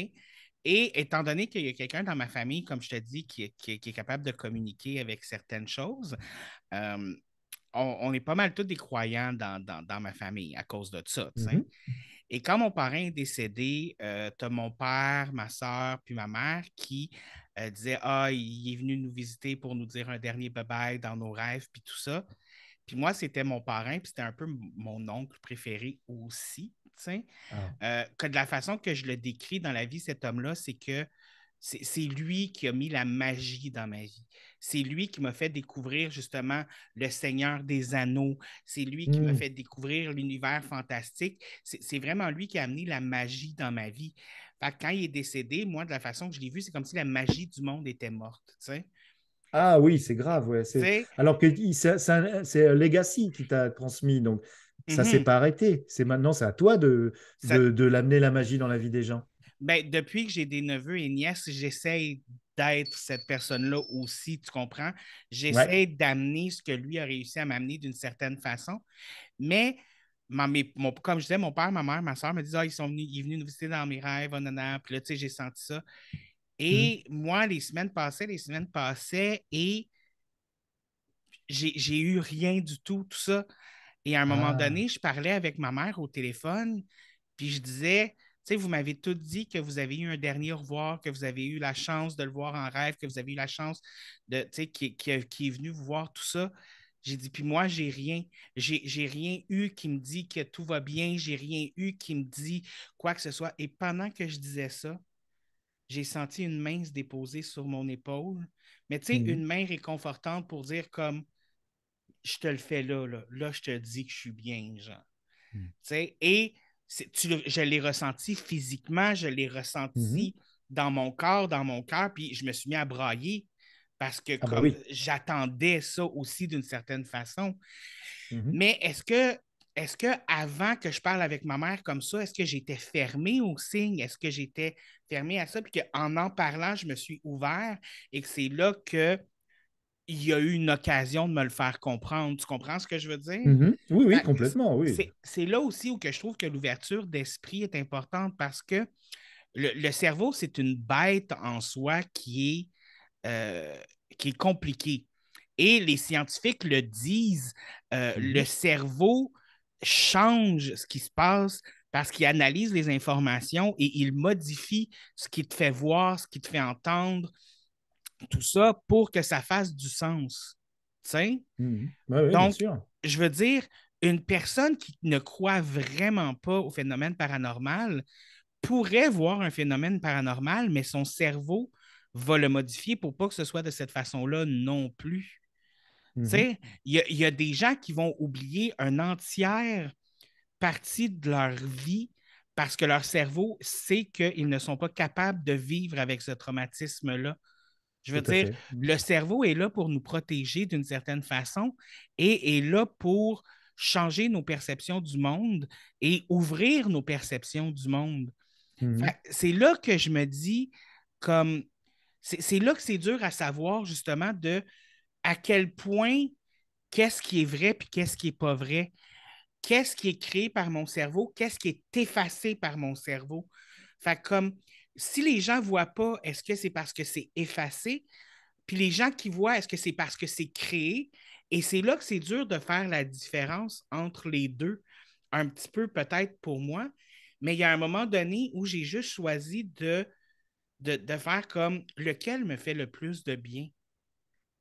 S1: Et étant donné qu'il y a quelqu'un dans ma famille, comme je te dis, qui, est capable de communiquer avec certaines choses, on, est pas mal tous des croyants dans, ma famille à cause de ça. Mm-hmm. Et quand mon parrain est décédé, tu as mon père, ma soeur, puis ma mère qui disait Ah, il est venu nous visiter pour nous dire un dernier bye-bye dans nos rêves, puis tout ça. Puis moi, c'était mon parrain, puis c'était un peu mon oncle préféré aussi. tu sais. Ah. Euh, que de la façon que je le décris dans la vie, cet homme-là, c'est que c'est lui qui a mis la magie dans ma vie. C'est lui qui m'a fait découvrir justement le Seigneur des Anneaux. C'est lui qui m'a mm. fait découvrir l'univers fantastique. C'est vraiment lui qui a amené la magie dans ma vie quand il est décédé, moi, de la façon que je l'ai vu, c'est comme si la magie du monde était morte.
S2: Ah oui, c'est grave, ouais. Alors que c'est un, legacy qui t'a transmis, donc ça ne s'est mhm. pas arrêté. C'est maintenant, c'est à toi de, de, l'amener la magie dans la vie des gens.
S1: Ben, depuis que j'ai des neveux et nièces, j'essaye d'être cette personne-là aussi, tu comprends? J'essaie d'amener ce que lui a réussi à m'amener d'une certaine façon. Mais comme je disais, mon père, ma mère, ma soeur me disaient ah, ils sont venus, ils venus nous visiter dans mes rêves, oh, nanana. Puis là, tu sais, j'ai senti ça. Et mmh. moi, les semaines passaient, les semaines passaient et j'ai eu rien du tout, tout ça. Et à un moment ah. donné, je parlais avec ma mère au téléphone, puis je disais, tu sais, vous m'avez tout dit que vous avez eu un dernier au revoir, que vous avez eu la chance de le voir en rêve, que vous avez eu la chance de, tu sais, qui, est venu vous voir, tout ça. J'ai dit, puis moi, j'ai rien. J'ai rien eu qui me dit que tout va bien. J'ai rien eu qui me dit quoi que ce soit. Et pendant que je disais ça, j'ai senti une main se déposer sur mon épaule. Mais tu sais, mhm. une main réconfortante pour dire comme, je te le fais là, là. Là, je te dis que je suis bien, genre. Hmm. Tu sais, et je l'ai ressenti physiquement, je l'ai ressenti mhm. dans mon corps, dans mon cœur, puis je me suis mis à brailler. Parce que ah, ben comme j'attendais ça aussi d'une certaine façon. Mm-hmm. Mais est-ce que est-ce que avant que je parle avec ma mère comme ça, est-ce que j'étais fermé au signe? Est-ce que j'étais fermé à ça? Puis qu'en en parlant, je me suis ouvert et que c'est là qu'il y a eu une occasion de me le faire comprendre. Tu comprends ce que je veux dire? Mm-hmm. Oui, oui, complètement, oui. C'est là aussi où que je trouve que l'ouverture d'esprit est importante parce que le cerveau, c'est une bête en soi qui est euh, qui est compliqué. Et les scientifiques le disent, euh, mhm. le cerveau change ce qui se passe parce qu'il analyse les informations et il modifie ce qui te fait voir, ce qui te fait entendre, tout ça pour que ça fasse du sens. Tu sais? Mhm. Ben Donc, je veux dire, une personne qui ne croit vraiment pas au phénomène paranormal pourrait voir un phénomène paranormal, mais son cerveau va le modifier pour pas que ce soit de cette façon-là non plus. Tu mhm. sais, Il y, a des gens qui vont oublier une entière partie de leur vie parce que leur cerveau sait qu'ils ne sont pas capables de vivre avec ce traumatisme-là. Je veux dire, le cerveau est là pour nous protéger d'une certaine façon et est là pour changer nos perceptions du monde et ouvrir nos perceptions du monde. Mhm. C'est là que je me dis, comme c'est là que c'est dur à savoir justement de à quel point qu'est-ce qui est vrai puis qu'est-ce qui n'est pas vrai. Qu'est-ce qui est créé par mon cerveau? Qu'est-ce qui est effacé par mon cerveau? Fait comme si les gens ne voient pas, est-ce que c'est parce que c'est effacé? Puis les gens qui voient, est-ce que c'est parce que c'est créé? Et c'est là que c'est dur de faire la différence entre les deux, un petit peu peut-être pour moi, mais il y a un moment donné où j'ai juste choisi de de, faire comme lequel me fait le plus de bien.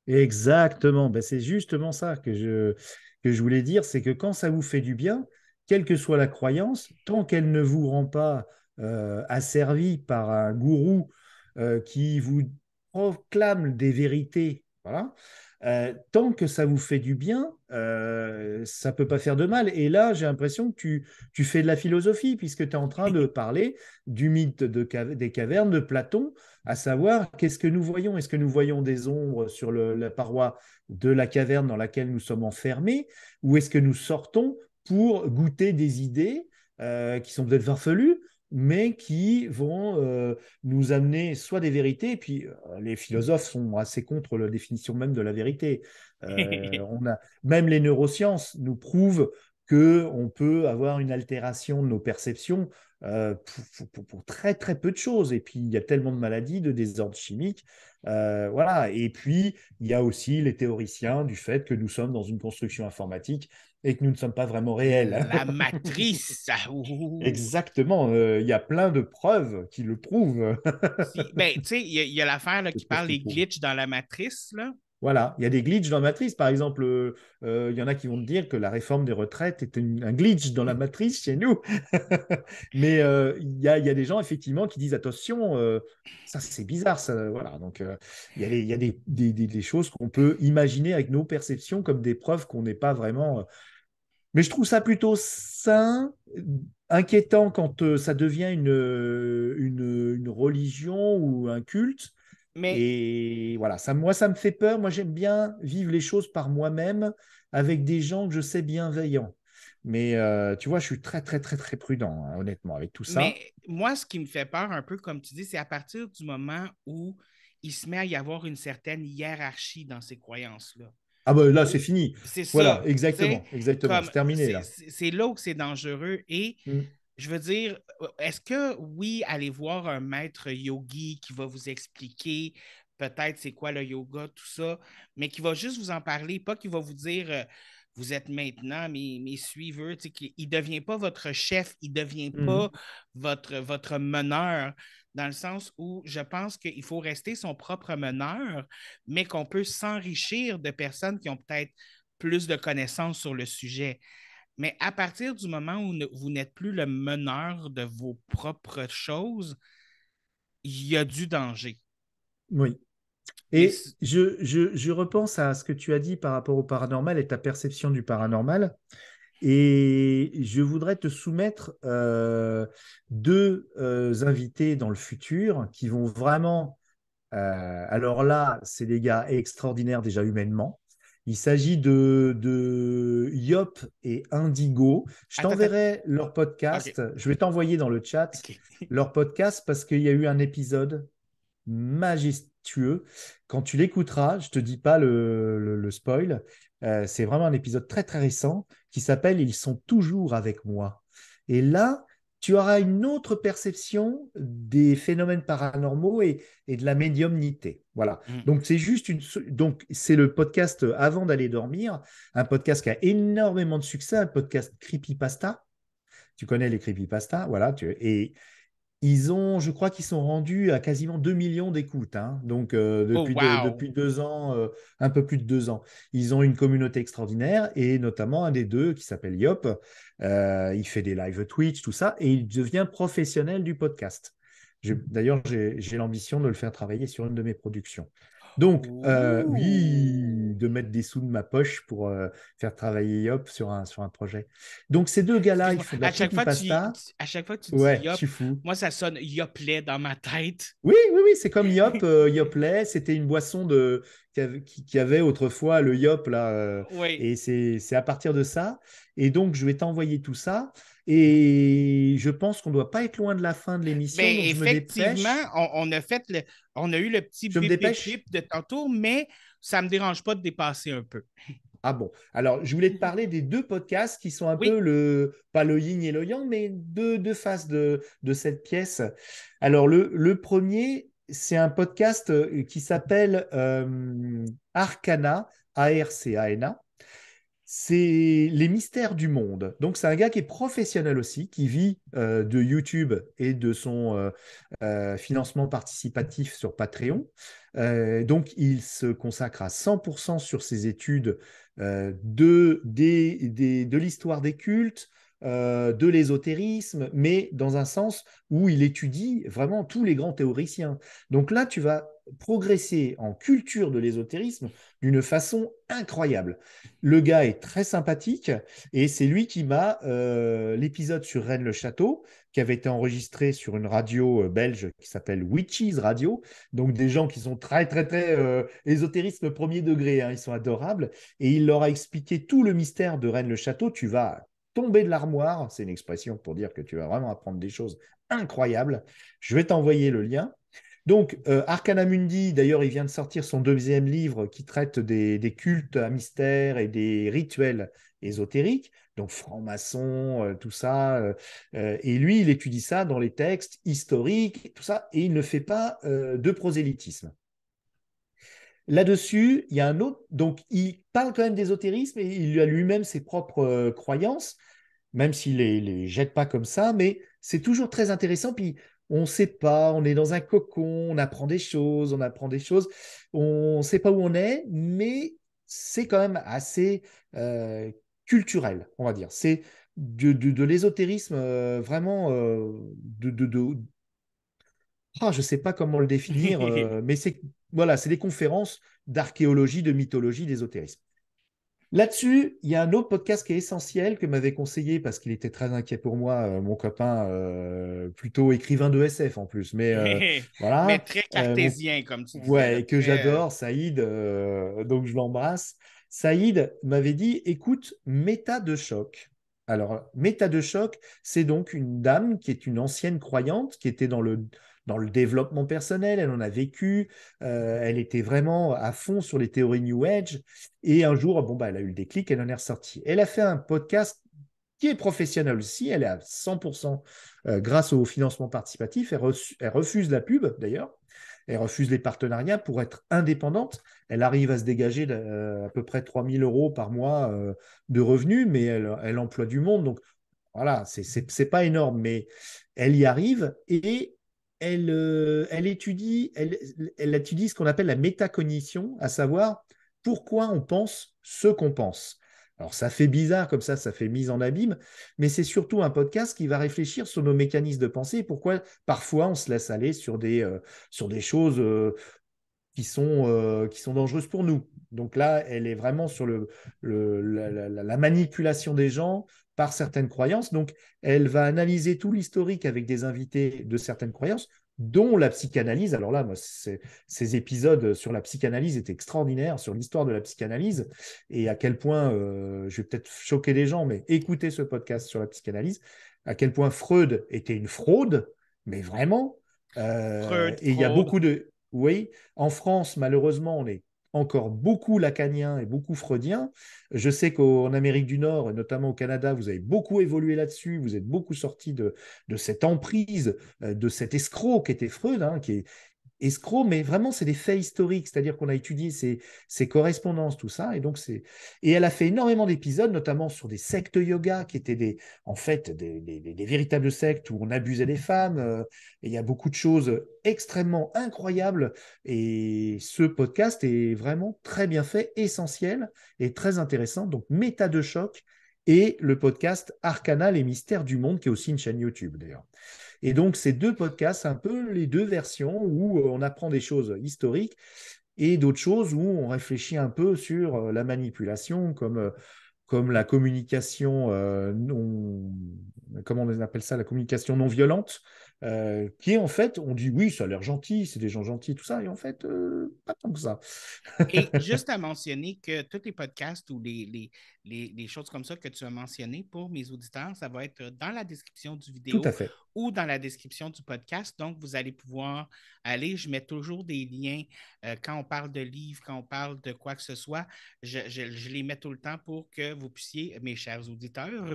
S2: Exactement. Ben, c'est justement ça que je, que je voulais dire, c'est que quand ça vous fait du bien, quelle que soit la croyance, tant qu'elle ne vous rend pas euh, asservi par un gourou euh, qui vous proclame des vérités, voilà, euh, tant que ça vous fait du bien, ça euh, ça peut pas faire de mal. Et là, j'ai l'impression que tu, fais de la philosophie, puisque tu es en train de parler du mythe des cavernes de Platon, à savoir qu'est-ce que nous voyons Est-ce que nous voyons des ombres sur la paroi de la caverne dans laquelle nous sommes enfermés, ou est-ce que nous sortons pour goûter des idées euh, qui sont peut-être farfelues mais qui vont euh, nous amener soit des vérités, et puis euh, les philosophes sont assez contre la définition même de la vérité. Euh, même les neurosciences nous prouvent que peut avoir une altération de nos perceptions pour, pour, très très peu de choses. Et puis il y a tellement de maladies, de désordres chimiques, voilà. Et puis il y a aussi les théoriciens du fait que nous sommes dans une construction informatique et que nous ne sommes pas vraiment réels. La
S1: matrice ah, Exactement,
S2: euh, il y a plein de preuves qui le prouvent.
S1: Ben, tu sais, il y a, l'affaire qui parle des glitches dans la matrice, là.
S2: Voilà, il y a des glitches dans la matrice. Par exemple, euh, euh, il y en a qui vont te dire que la réforme des retraites est un glitch dans la mm. matrice chez nous. Mais il, y a, des gens, effectivement, qui disent attention, ça c'est bizarre. Ça, voilà. Donc, il y a, des, choses qu'on peut imaginer avec nos perceptions comme des preuves qu'on n'est pas vraiment mais je trouve ça plutôt sain, inquiétant quand euh, ça devient euh, une, une, religion ou un culte. Mais... Et voilà, ça, moi, ça me fait peur. Moi, j'aime bien vivre les choses par moi-même avec des gens que je sais bienveillants. Mais euh, tu vois, je suis très, très, très, très prudent, hein, honnêtement, avec tout ça. Mais
S1: moi, ce qui me fait peur un peu, comme tu dis, c'est à partir du moment où il se met à y avoir une certaine hiérarchie dans ces croyances-là. Ah ben là, c'est fini. C'est voilà, exactement. Exactement. C'est terminé. là. C'est là où c'est dangereux. Et mm. je veux dire, est-ce que oui, allez voir un maître yogi qui va vous expliquer peut-être c'est quoi le yoga, tout ça, mais qui va juste vous en parler, pas qui va vous dire euh, vous êtes maintenant mes, mes suiveurs. Il ne devient pas votre chef, il ne devient mm. pas votre, votre meneur dans le sens où je pense qu'il faut rester son propre meneur, mais qu'on peut s'enrichir de personnes qui ont peut-être plus de connaissances sur le sujet. Mais à partir du moment où vous n'êtes plus le meneur de vos propres choses, il y a du danger. Oui. Et,
S2: je, je repense à ce que tu as dit par rapport au paranormal et ta perception du paranormal. Et je voudrais te soumettre euh, deux euh, invités dans le futur qui vont vraiment... Euh, alors là, c'est des gars extraordinaires déjà humainement. Il s'agit de, de Yop et Indigo. Je ah, t'enverrai leur podcast. Je vais t'envoyer dans le chat leur podcast parce qu'il y a eu un épisode majestueux. Quand tu l'écouteras, je te dis pas le, le, spoil. c'est vraiment un épisode très très récent qui s'appelle Ils sont toujours avec moi. Et là, tu auras une autre perception des phénomènes paranormaux et, de la médiumnité. Voilà. Mm. Donc c'est juste une donc c'est le podcast avant d'aller dormir, un podcast qui a énormément de succès, un podcast creepypasta. Tu connais les creepypasta, voilà. Tu, et ils ont, je crois qu'ils sont rendus à quasiment 2 millions d'écoutes, hein. donc euh, oh, depuis, deux ans, euh, un peu plus de deux ans. Ils ont une communauté extraordinaire et notamment un des deux qui s'appelle Yop. Euh, il fait des lives Twitch, tout ça, et il devient professionnel du podcast. D'ailleurs, j'ai l'ambition de le faire travailler sur une de mes productions. Donc, euh, oui, de mettre des sous de ma poche pour euh, faire travailler Yop sur un, sur un projet. Donc, ces deux gars-là, ils font de à chaque, fois tu, à
S1: chaque fois tu dis Yop, moi, ça sonne Yoplet dans ma tête.
S2: Oui, oui, oui, c'est comme Yop, euh, C'était une boisson de, qui, avait autrefois le Yop, là. Euh, oui. Et c'est à partir de ça. Et donc, je vais t'envoyer tout ça. Et je pense qu'on ne doit pas être loin de la fin de l'émission. Ben, mais effectivement,
S1: on, a fait on a eu le petit bip, bip de tantôt, mais ça ne me dérange pas de dépasser un peu. Ah bon. Alors, je voulais
S2: te parler des deux podcasts qui sont un peu le, pas le yin et le yang, mais deux, faces de, de, cette pièce. Alors, le, premier, c'est un podcast euh, qui s'appelle euh, Arcana, A-R-C-A-N-A c'est les mystères du monde. Donc c'est un gars qui est professionnel aussi, qui vit euh, de YouTube et de son euh, euh, financement participatif sur Patreon. donc il se consacre à 100% sur ses études de l'histoire des cultes, euh, de l'ésotérisme, mais dans un sens où il étudie vraiment tous les grands théoriciens. Donc là, tu vas progresser en culture de l'ésotérisme d'une façon incroyable. Le gars est très sympathique et c'est lui qui m'a euh, l'épisode sur Rennes-le-Château qui avait été enregistré sur une radio euh, belge qui s'appelle Witches Radio. Donc des gens qui sont très très très euh, ésotérisme premier degré, hein, ils sont adorables et il leur a expliqué tout le mystère de Rennes-le-Château. Tu vas tomber de l'armoire. C'est une expression pour dire que tu vas vraiment apprendre des choses incroyables. Je vais t'envoyer le lien. Donc, euh, Mundi, d'ailleurs, il vient de sortir son deuxième livre qui traite des, cultes à mystère et des rituels ésotériques, donc franc-maçon, euh, tout ça. Euh, euh, et lui, il étudie ça dans les textes historiques, tout ça, et il ne fait pas de prosélytisme. Là-dessus, il y a un autre. Donc, il parle quand même d'ésotérisme et il a lui-même ses propres euh, croyances, même s'il les, les jette pas comme ça. Mais c'est toujours très intéressant. Puis, on ne sait pas, on est dans un cocon, on apprend des choses, on apprend des choses. On ne sait pas où on est, mais c'est quand même assez euh, culturel, on va dire. C'est de, l'ésotérisme euh, vraiment de, ah, je ne sais pas comment le définir, euh, mais c'est voilà, des conférences d'archéologie, de mythologie, d'ésotérisme. Là-dessus, il y a un autre podcast qui est essentiel que m'avait conseillé parce qu'il était très inquiet pour moi, euh, mon copain, euh, plutôt écrivain de SF en plus, mais, voilà. très cartésien comme tu dis. Ouais, que j'adore, Saïd, donc je l'embrasse. Saïd m'avait dit, écoute, méta de choc. Alors, méta de choc, c'est donc une dame qui est une ancienne croyante qui était dans le dans le développement personnel, elle en a vécu, euh, elle était vraiment à fond sur les théories New Age, et un jour, bon, bah, elle a eu le déclic, elle en est ressortie. Elle a fait un podcast qui est professionnel aussi, elle est à 100% euh, grâce au financement participatif, elle, refuse la pub d'ailleurs, elle refuse les partenariats pour être indépendante. Elle arrive à se dégager euh, à peu près 3000 euros par mois de revenus, mais elle, emploie du monde. Donc voilà, c'est n'est pas énorme, mais elle y arrive et euh, elle, étudie, ce qu'on appelle la métacognition, à savoir pourquoi on pense ce qu'on pense. Alors ça fait bizarre comme ça, ça fait mise en abîme, mais c'est surtout un podcast qui va réfléchir sur nos mécanismes de pensée et pourquoi parfois on se laisse aller sur des, euh, choses euh, qui, sont, dangereuses pour nous. Donc là, elle est vraiment sur la, manipulation des gens, par certaines croyances. Donc, elle va analyser tout l'historique avec des invités de certaines croyances, dont la psychanalyse. Alors là, moi, ces épisodes sur la psychanalyse étaient extraordinaires, sur l'histoire de la psychanalyse, et à quel point, euh, je vais peut-être choquer les gens, mais écoutez ce podcast sur la psychanalyse, à quel point Freud était une fraude, mais vraiment. Euh, Freud, et il y a beaucoup de... Oui, en France, malheureusement, on est encore beaucoup lacanien et beaucoup freudien. Je sais qu'en Amérique du Nord, et notamment au Canada, vous avez beaucoup évolué là-dessus, vous êtes beaucoup sorti de, de cette emprise, euh, de cet escroc qui était Freud, hein, qui, est, escrocs, mais vraiment, c'est des faits historiques, c'est-à-dire qu'on a étudié ces, correspondances, tout ça. Et, donc c'est et elle a fait énormément d'épisodes, notamment sur des sectes yoga, qui étaient des, en fait des, véritables sectes où on abusait des femmes. Euh, et il y a beaucoup de choses extrêmement incroyables. Et ce podcast est vraiment très bien fait, essentiel et très intéressant. Donc, méta de choc et le podcast Arcana, les mystères du monde, qui est aussi une chaîne YouTube d'ailleurs. Et donc, ces deux podcasts, un peu les deux versions où euh, on apprend des choses historiques et d'autres choses où on réfléchit un peu sur euh, la manipulation, comme, euh, comme la communication non. Comment on appelle ça La communication non violente. qui en fait, on dit oui, ça a l'air gentil, c'est des gens gentils, tout ça, et en fait, pas tant que ça.
S1: et juste à mentionner que tous les podcasts ou les, les, les, les choses comme ça que tu as mentionnées pour mes auditeurs, ça va être dans la description du vidéo. Tout à fait ou dans la description du podcast. Donc, vous allez pouvoir aller. Je mets toujours des liens euh, quand on parle de livres, quand on parle de quoi que ce soit. Je, les mets tout le temps pour que vous puissiez, mes chers auditeurs,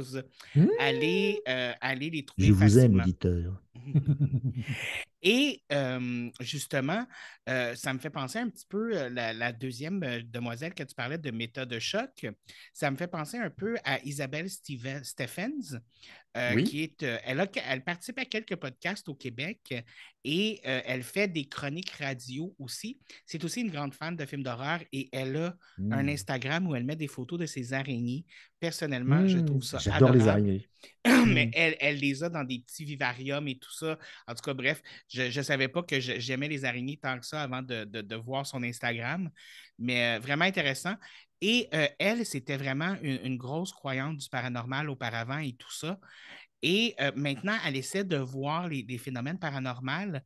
S1: mmh. aller, euh, aller les trouver. Je vous aime,
S2: auditeurs.
S1: Et justement, ça me fait penser un petit peu à la, deuxième demoiselle que tu parlais de méthode de choc. Ça me fait penser un peu à Isabelle Stephens, qui est, elle, elle participe à quelques podcasts au Québec et euh, elle fait des chroniques radio aussi. C'est aussi une grande fan de films d'horreur et elle a un mmh. Instagram où elle met des photos de ses araignées. Personnellement, je trouve mmh. ça J'adore les araignées. Mais mmh. elle, les a dans des petits vivariums et tout ça. En tout cas, bref, je ne savais pas que j'aimais les araignées tant que ça avant de, voir son Instagram. Mais euh, vraiment intéressant. Et euh, elle, c'était vraiment une, grosse croyante du paranormal auparavant et tout ça. Et euh, maintenant, elle essaie de voir les, phénomènes paranormaux,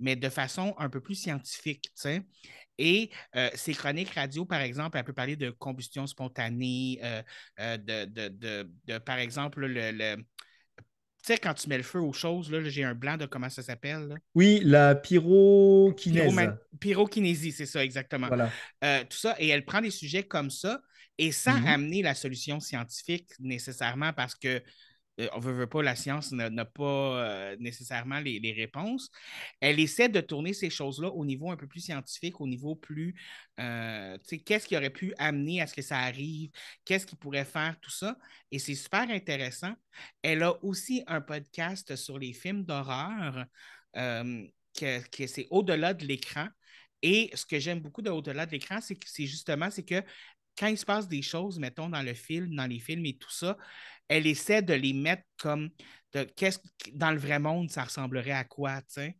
S1: mais de façon un peu plus scientifique. Et euh, ses chroniques radio, par exemple, elle peut parler de combustion spontanée, euh, de, par exemple, le, tu sais, quand tu mets le feu aux choses, là, j'ai un blanc de comment ça s'appelle.
S2: Oui, la pyrokinésie.
S1: Pyrokinésie, c'est ça, exactement. Voilà. tout ça, et elle prend des sujets comme ça, et sans mm-hmm. amener la solution scientifique nécessairement, parce que euh, on veut, veut, pas, la science n'a pas euh, nécessairement les, réponses. Elle essaie de tourner ces choses-là au niveau un peu plus scientifique, au niveau plus, euh, tu sais, qu'est-ce qui aurait pu amener à ce que ça arrive, qu'est-ce qui pourrait faire tout ça. Et c'est super intéressant. Elle a aussi un podcast sur les films d'horreur, euh, que, c'est au-delà de l'écran. Et ce que j'aime beaucoup de au-delà de l'écran, c'est justement c'est que quand il se passe des choses, mettons, dans le film, dans les films et tout ça, elle essaie de les mettre comme de, qu'est-ce dans le vrai monde, ça ressemblerait à quoi, tu sais.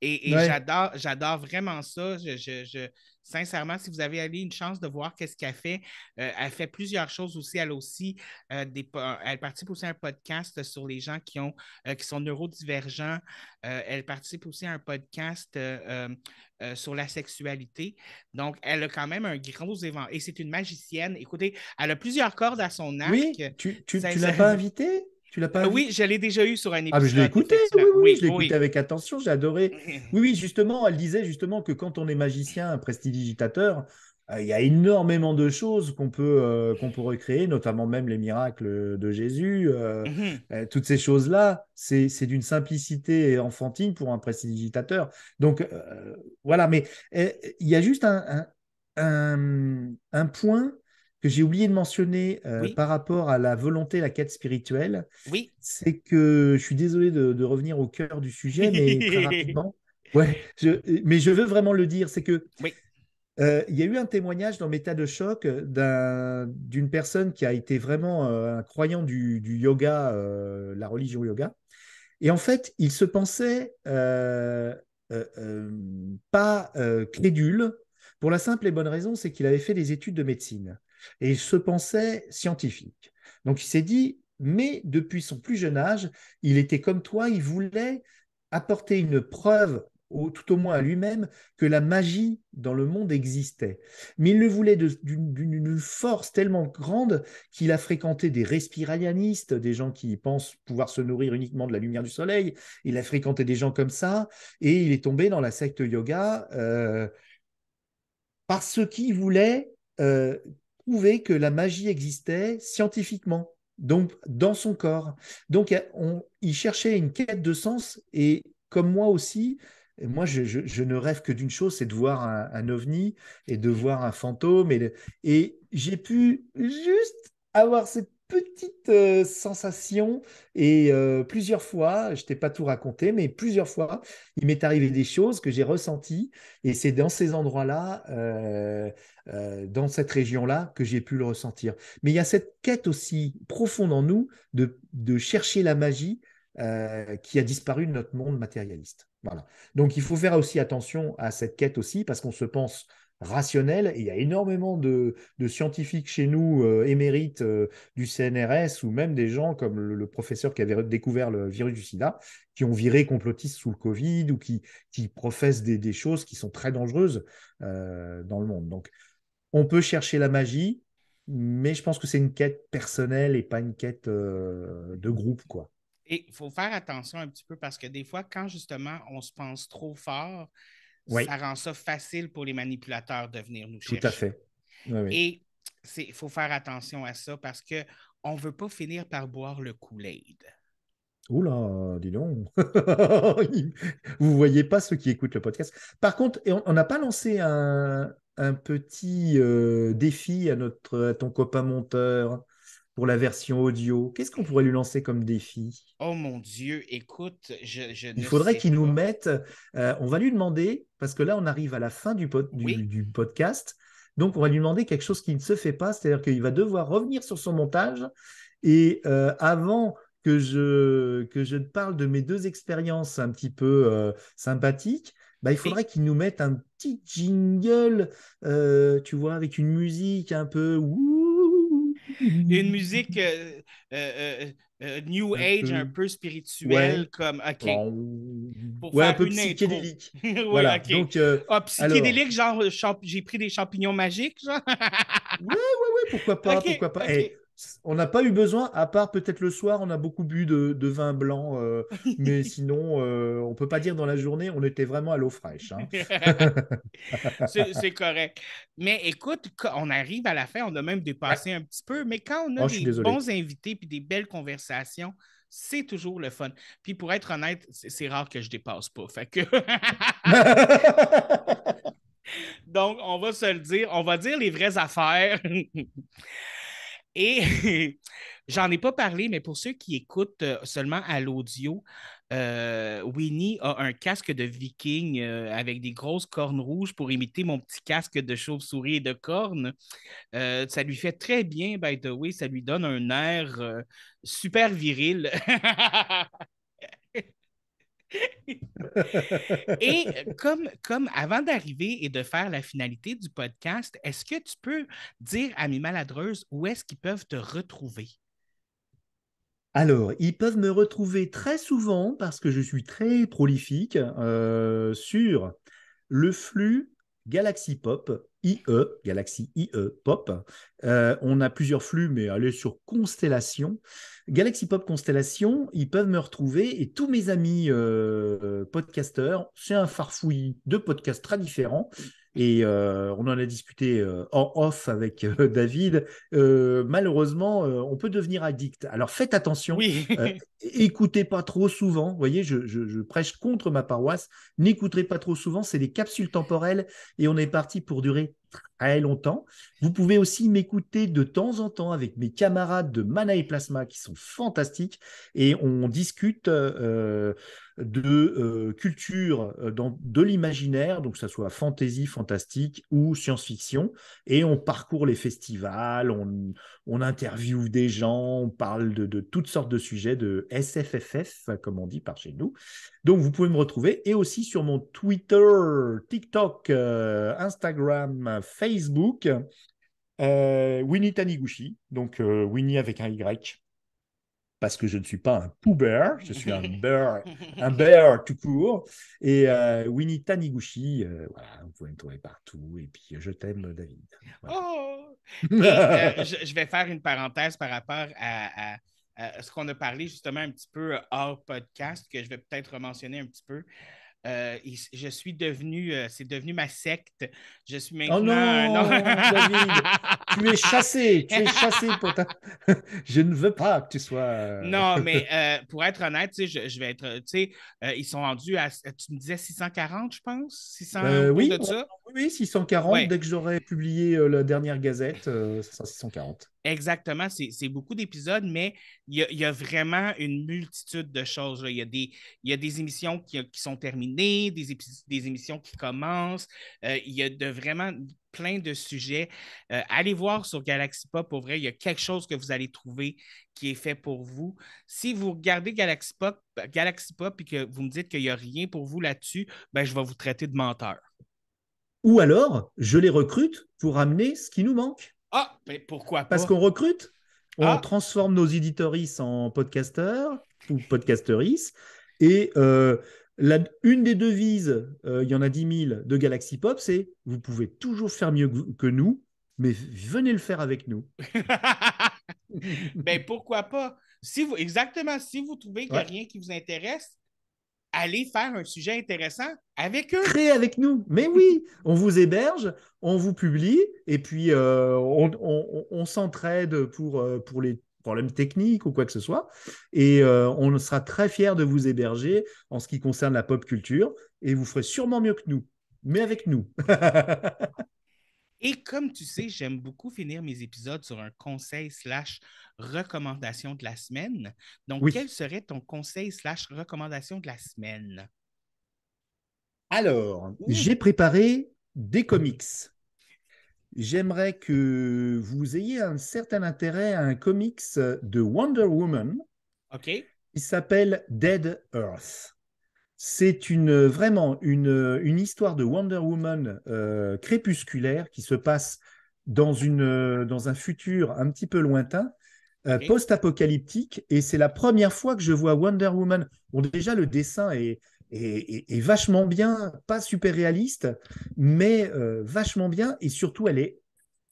S1: Et, j'adore, j'adore vraiment ça. je, Sincèrement, si vous avez une chance de voir qu'est-ce qu'elle fait, euh, elle fait plusieurs choses aussi. Elle aussi, euh, elle participe aussi à un podcast sur les gens qui, ont, euh, qui sont neurodivergents. elle participe aussi à un podcast sur la sexualité. Donc, elle a quand même un gros événement. Et c'est une magicienne. Écoutez, elle a plusieurs cordes à son arc. Oui, tu ne l'as pas invitée? Tu l'as pas euh, Oui, j'allais déjà eu sur un ah, épisode. je l'ai écouté, oui, oui, je l'ai écouté
S2: avec attention, j'ai adoré. Oui, oui, justement, elle disait justement que quand on est magicien, prestidigitateur, euh, il y a énormément de choses qu'on peut, euh, qu'on peut recréer, notamment même les miracles de Jésus. Mhm. toutes ces choses-là, c'est d'une simplicité enfantine pour un prestidigitateur. Donc, voilà, mais eh, il y a juste un, un point que j'ai oublié de mentionner euh, par rapport à la volonté, la quête spirituelle, oui. c'est que je suis désolé de, revenir au cœur du sujet, mais très rapidement. Ouais, je, mais je veux vraiment le dire, c'est que oui. Euh, il y a eu un témoignage dans tas de choc d'une personne qui a été vraiment euh, un croyant du, yoga, la religion yoga. Et en fait, il se pensait pas crédule pour la simple et bonne raison, c'est qu'il avait fait des études de médecine et il se pensait scientifique. Donc il s'est dit, mais depuis son plus jeune âge, il était comme toi, il voulait apporter une preuve, tout au moins à lui-même, que la magie dans le monde existait. Mais il le voulait d'une force tellement grande qu'il a fréquenté des respiralianistes, des gens qui pensent pouvoir se nourrir uniquement de la lumière du soleil. Il a fréquenté des gens comme ça, et il est tombé dans la secte yoga euh, parce qu'il voulait euh, que la magie existait scientifiquement, donc dans son corps. Donc on, il cherchait une quête de sens et comme moi aussi, moi je, ne rêve que d'une chose, c'est de voir un, ovni et de voir un fantôme. Et, et j'ai pu juste avoir cette petite euh, sensation et euh, plusieurs fois, je t'ai pas tout raconté, mais plusieurs fois, il m'est arrivé des choses que j'ai ressenties et c'est dans ces endroits-là, euh, dans cette région-là, que j'ai pu le ressentir. Mais il y a cette quête aussi profonde en nous de, de chercher la magie qui a disparu de notre monde matérialiste. Voilà. Donc il faut faire aussi attention à cette quête aussi parce qu'on se pense rationnel. Et il y a énormément de, scientifiques chez nous, euh, émérites euh, du CNRS, ou même des gens comme le, professeur qui avait découvert le virus du sida, qui ont viré complotistes sous le Covid, ou qui, qui professent des, choses qui sont très dangereuses euh, dans le monde. Donc, on peut chercher la magie, mais je pense que c'est une quête personnelle et pas une quête de groupe, quoi.
S1: Et il faut faire attention un petit peu parce que des fois, quand justement on se pense trop fort, ça rend ça facile pour les manipulateurs de venir nous chercher. Tout à fait. Et il faut faire attention à ça parce qu'on ne veut pas finir par boire le Kool-Aid.
S2: Oula, dis donc. Vous ne voyez pas ceux qui écoutent le podcast. Par contre, on n'a pas lancé un, petit euh, défi à, notre, à ton copain monteur pour la version audio Qu'est-ce qu'on pourrait lui lancer comme défi
S1: Oh mon Dieu, écoute, je, Il faudrait
S2: qu'il nous mette, euh, on va lui demander, parce que là on arrive à la fin du, podcast, donc on va lui demander quelque chose qui ne se fait pas, c'est-à-dire qu'il va devoir revenir sur son montage et euh, avant que je, que je parle de mes deux expériences un petit peu euh, sympathiques, bah, il faudrait qu'il nous mette un petit jingle, tu vois, avec une musique un peu
S1: une mm-hmm. musique euh, euh, euh, New Age un peu spirituelle, comme OK. Pour faire un peu psychédélique. voilà. Donc, ah, psychédélique, genre j'ai pris des champignons magiques, genre. oui, oui, oui, pourquoi pas, pourquoi pas. Eh, on n'a pas
S2: eu besoin, à part peut-être le soir, on a beaucoup bu de, vin blanc, euh, mais sinon, on euh, on peut pas dire dans la journée, on était vraiment à l'eau fraîche. Hein.
S1: c'est correct. Mais écoute, on arrive à la fin, on a même dépassé un petit peu, mais quand on a oh, des bons invités et des belles conversations, c'est toujours le fun. Puis pour être honnête, c'est rare que je dépasse pas. Donc, on va se le dire, on va dire les vraies affaires. Et j'en ai pas parlé, mais pour ceux qui écoutent euh, seulement à l'audio, euh, Winnie a un casque de viking euh, avec des grosses cornes rouges pour imiter mon petit casque de chauve-souris et de cornes. ça lui fait très bien, by the way. Ça lui donne un air super viril. et euh, comme, comme avant d'arriver et de faire la finalité du podcast, est-ce que tu peux dire à mes maladreuses où est-ce qu'ils peuvent te retrouver?
S2: Alors, ils peuvent me retrouver très souvent parce que je suis très prolifique euh, sur le flux Galaxy Pop IE, Galaxy IE Pop. Euh, on a plusieurs flux, mais allez sur Constellation. Galaxy Pop Constellation, ils peuvent me retrouver et tous mes amis euh, podcasteurs, c'est un farfouillis de podcasts très différents. Et euh, on en a discuté euh, en off avec euh, David. malheureusement, on peut devenir addict. Alors faites attention. Oui. écoutez pas trop souvent. Vous voyez, je, je prêche contre ma paroisse. N'écoutez pas trop souvent. C'est des capsules temporelles et on est parti pour durer très longtemps. Vous pouvez aussi m'écouter de temps en temps avec mes camarades de Mana et Plasma qui sont fantastiques et on discute euh, de euh, culture, euh, dans, de l'imaginaire, donc que soit fantasy, fantastique ou science-fiction. Et on parcourt les festivals, on, on interviewe des gens, on parle de, toutes sortes de sujets, de SFFF, comme on dit par chez nous. Donc vous pouvez me retrouver et aussi sur mon Twitter, TikTok, Instagram, Facebook, euh, Winnie Taniguchi, donc euh, Winnie avec un Y, parce que je ne suis pas un poober, je suis un bear, un bear tout court. Et euh, Winnie Taniguchi, voilà, vous pouvez me trouver partout. Et puis, je t'aime, David.
S1: Oh! je, vais faire une parenthèse par rapport à, ce qu'on a parlé justement un petit peu hors podcast, que je vais peut-être mentionner un petit peu. Euh, je suis devenu, euh, c'est devenu ma secte. Je suis oh maintenant. Oh non, non. David, tu es chassé, tu es chassé pour
S2: je ne veux pas que tu sois. Euh, non, mais
S1: pour être honnête, tu sais, je, vais être, tu sais, ils sont rendus à, tu me disais 640, je pense, oui,
S2: oui, 640. Dès que j'aurai publié la dernière gazette, ça 640.
S1: Exactement, c'est beaucoup d'épisodes, mais il y a, vraiment une multitude de choses. Il y, a des, y a des émissions qui, sont terminées, des, des émissions qui commencent. Euh, il y a de vraiment plein de sujets. Euh, allez voir sur Galaxy Pop, pour vrai, il y a quelque chose que vous allez trouver qui est fait pour vous. Si vous regardez Galaxy Pop, Galaxy Pop et que vous me dites qu'il n'y a rien pour vous là-dessus, ben, je vais vous traiter de menteur.
S2: Ou alors, je les recrute pour amener ce qui nous manque.
S1: Ah, mais pourquoi pas Parce qu'on
S2: recrute, on ah. transforme nos éditoristes en podcasteurs ou podcasteristes. Et euh, une des devises, euh, il y en a 10 000 de Galaxy Pop, c'est vous pouvez toujours faire mieux que nous, mais venez le faire avec nous.
S1: mais pourquoi pas? Si vous, exactement, si vous trouvez qu'il n'y a rien qui vous intéresse, allez faire un sujet intéressant avec eux. Créez avec
S2: nous. Mais oui, on vous héberge, on vous publie, et puis euh, on, s'entraide pour, euh, pour les problèmes techniques ou quoi que ce soit. Et euh, on sera très fiers de vous héberger en ce qui concerne la pop culture, et vous ferez sûrement mieux que nous, mais avec nous.
S1: et comme tu sais, j'aime beaucoup finir mes épisodes sur un conseil slash recommandation de la semaine. Donc, quel serait ton conseil slash recommandation de la semaine?
S2: Alors, j'ai préparé des comics. J'aimerais que vous ayez un certain intérêt à un comics de Wonder Woman. OK. Il s'appelle Dead Earth. C'est une, vraiment une, une, histoire de Wonder Woman euh, crépusculaire qui se passe dans, une, dans un futur un petit peu lointain euh, post-apocalyptique, et c'est la première fois que je vois Wonder Woman. déjà, le dessin est, vachement bien, pas super réaliste, mais euh, vachement bien, et surtout, elle est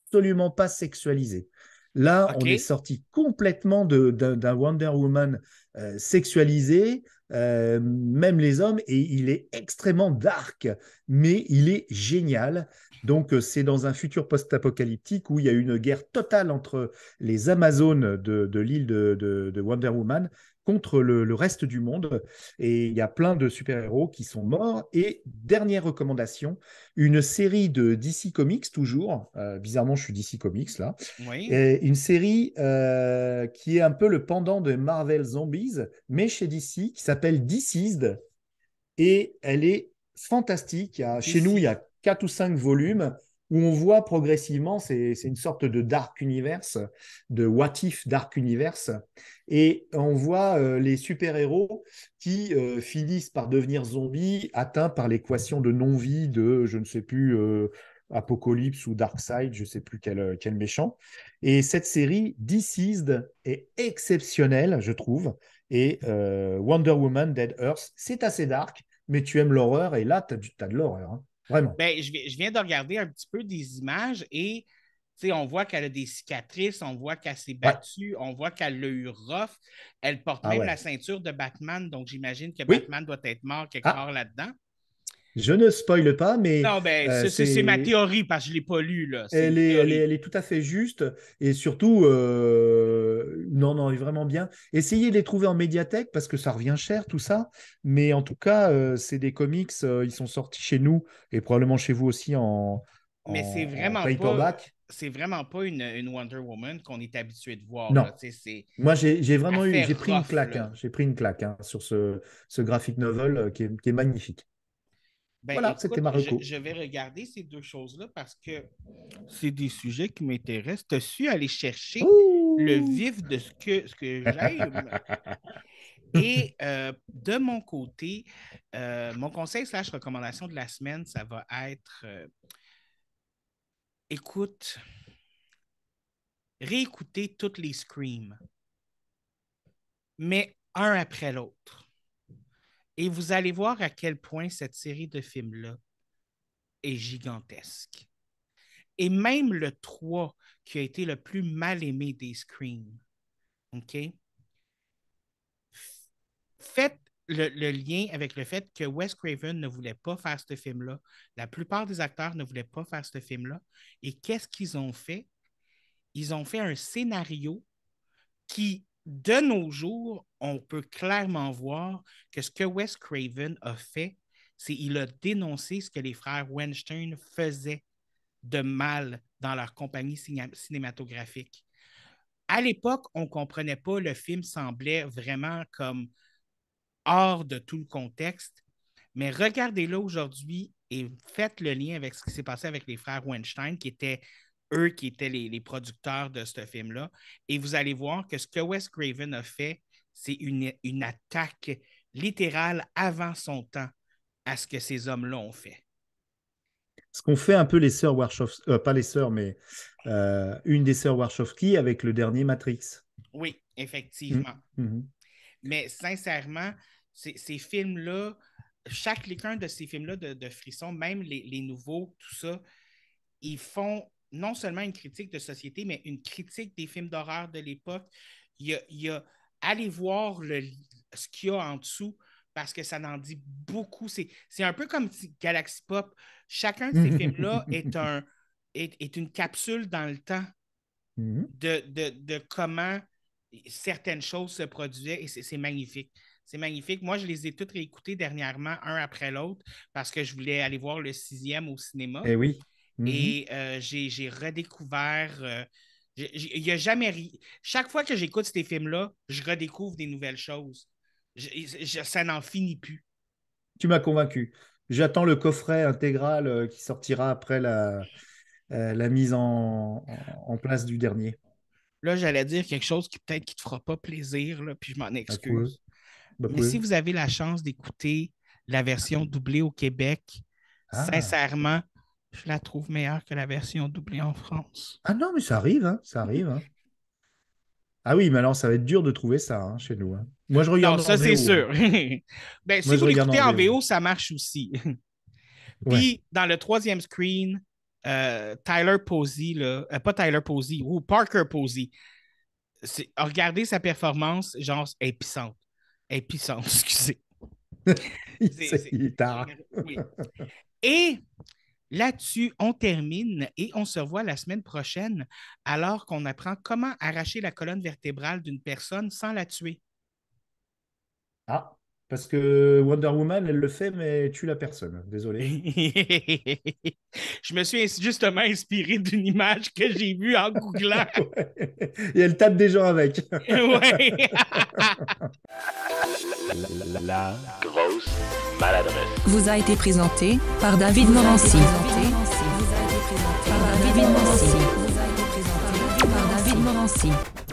S2: absolument pas sexualisée. Là, on est sorti complètement d'un Wonder Woman euh, sexualisé, même les hommes, et il est extrêmement dark, mais il est génial. Donc, euh, c'est dans un futur post-apocalyptique où il y a une guerre totale entre les Amazones de, l'île de, Wonder Woman contre le, reste du monde. Et il y a plein de super-héros qui sont morts. Et dernière recommandation, une série de DC Comics, toujours. Euh, bizarrement, je suis DC Comics là. une série euh, qui est un peu le pendant de Marvel Zombies, mais chez DC, qui s'appelle DC'd. Et elle est fantastique. chez nous, il y a quatre ou cinq volumes où on voit progressivement, c'est une sorte de Dark Universe, de What If Dark Universe, et on voit euh, les super-héros qui euh, finissent par devenir zombies, atteints par l'équation de non-vie de, je ne sais plus, euh, Apocalypse ou Darkseid, je ne sais plus quel, méchant. Et cette série, Deceased, est exceptionnelle, je trouve, et Wonder Woman, Dead Earth, c'est assez dark, mais tu aimes l'horreur, et là, tu as, de l'horreur. Hein. Ben,
S1: je, viens de regarder un petit peu des images et on voit qu'elle a des cicatrices, on voit qu'elle s'est battue, on voit qu'elle le eu Elle porte ah même la ceinture de Batman, donc j'imagine que Batman doit être mort quelque ah. part là-dedans.
S2: Je ne spoile pas, mais. Non, ben, euh, c'est ma
S1: théorie parce que je ne l'ai pas lu. Là. elle, est, elle, est, tout à
S2: fait juste et surtout, euh, non, non, elle est vraiment bien. Essayez de les trouver en médiathèque parce que ça revient cher tout ça. Mais en tout cas, euh, c'est des comics, ils sont sortis chez nous et probablement chez vous aussi en, paperback. mais c'est vraiment Pas
S1: c'est vraiment pas une, Wonder Woman qu'on est habitué de voir. Non. c'est. Moi, j'ai vraiment eu, j'ai pris, une claque, hein.
S2: j'ai pris une claque hein, sur ce, ce graphic novel qui,
S1: est, magnifique.
S2: Ben, je,
S1: vais regarder ces deux choses-là parce que c'est des sujets qui m'intéressent. as su aller chercher le vif de ce que, ce que j'aime. Et euh, de mon côté, euh, mon conseil slash recommandation de la semaine, ça va être euh, écoute, Réécouter toutes les screams, mais un après l'autre. Et vous allez voir à quel point cette série de films-là est gigantesque. Et même le 3, qui a été le plus mal aimé des Screams, OK? Faites le, le, lien avec le fait que Wes Craven ne voulait pas faire ce film-là. La plupart des acteurs ne voulaient pas faire ce film-là. Et qu'est-ce qu'ils ont fait? Ils ont fait un scénario qui de nos jours, on peut clairement voir que ce que Wes Craven a fait, c'est qu'il a dénoncé ce que les frères Weinstein faisaient de mal dans leur compagnie cinématographique. À l'époque, on ne comprenait pas, le film semblait vraiment comme hors de tout le contexte, mais regardez-le aujourd'hui et faites le lien avec ce qui s'est passé avec les frères Weinstein, qui étaient eux qui étaient les, producteurs de ce film-là. Et vous allez voir que ce que Wes Craven a fait, c'est une, attaque littérale avant son temps à ce que ces hommes-là ont fait
S2: ce qu'on fait un peu les sœurs Warshawski, euh, pas les sœurs, mais euh, une des sœurs Warshawski avec le dernier Matrix.
S1: Oui, effectivement. Mm, mm-hmm. Mais sincèrement, ces, films-là, chaque chacun de ces films-là de, de frissons, même les, les, nouveaux, tout ça, ils font non seulement une critique de société, mais une critique des films d'horreur de l'époque. Il y a, allez voir le, ce qu'il y a en dessous parce que ça en dit beaucoup. C'est un peu comme Galaxy Pop. Chacun de ces mm-hmm. films-là est, un, est, une capsule dans le temps mm-hmm. de, de comment certaines choses se produisaient et c'est magnifique. C'est magnifique. Moi, je les ai toutes réécoutées dernièrement, un après l'autre, parce que je voulais aller voir le sixième au cinéma. Eh oui. Mhm. Et euh, j'ai redécouvert. Euh, il n'y a jamais Chaque fois que j'écoute ces films-là, je redécouvre des nouvelles choses. ça n'en finit plus.
S2: Tu m'as convaincu. J'attends le coffret intégral euh, qui sortira après la, mise en, place du dernier.
S1: Là, j'allais dire quelque chose qui peut-être qui te fera pas plaisir, là, puis je m'en bah, excuse. Bah, Mais si vous avez la chance d'écouter la version doublée au Québec, ah. sincèrement, je la trouve meilleure que la version doublée en France.
S2: Ah non, mais ça arrive, hein, ça arrive. Hein. Ah oui, mais alors ça va être dur de trouver ça hein, chez nous. Hein. Moi, je regarde non, ça, c'est sûr.
S1: ben, si vous l'écoutez en, VO, ça marche aussi. Puis, dans le troisième screen, euh, Tyler Posey, euh, pas Tyler Posey, ou Parker Posey, regardez sa performance, genre, épissante. Épissante, excusez.
S2: est tard.
S1: Et Là-dessus, on termine et on se revoit la semaine prochaine alors qu'on apprend comment arracher la colonne vertébrale d'une personne sans la tuer.
S2: Ah. Parce que Wonder Woman, elle le
S1: fait, mais tue la personne. Désolé. je me suis justement inspiré d'une image que j'ai vue en Google. Et
S2: elle tape des gens avec. Oui.
S1: La, grosse maladresse. Vous
S2: a été présenté par David Morancy. Vous Par David Morancy. Par David
S1: Morancy.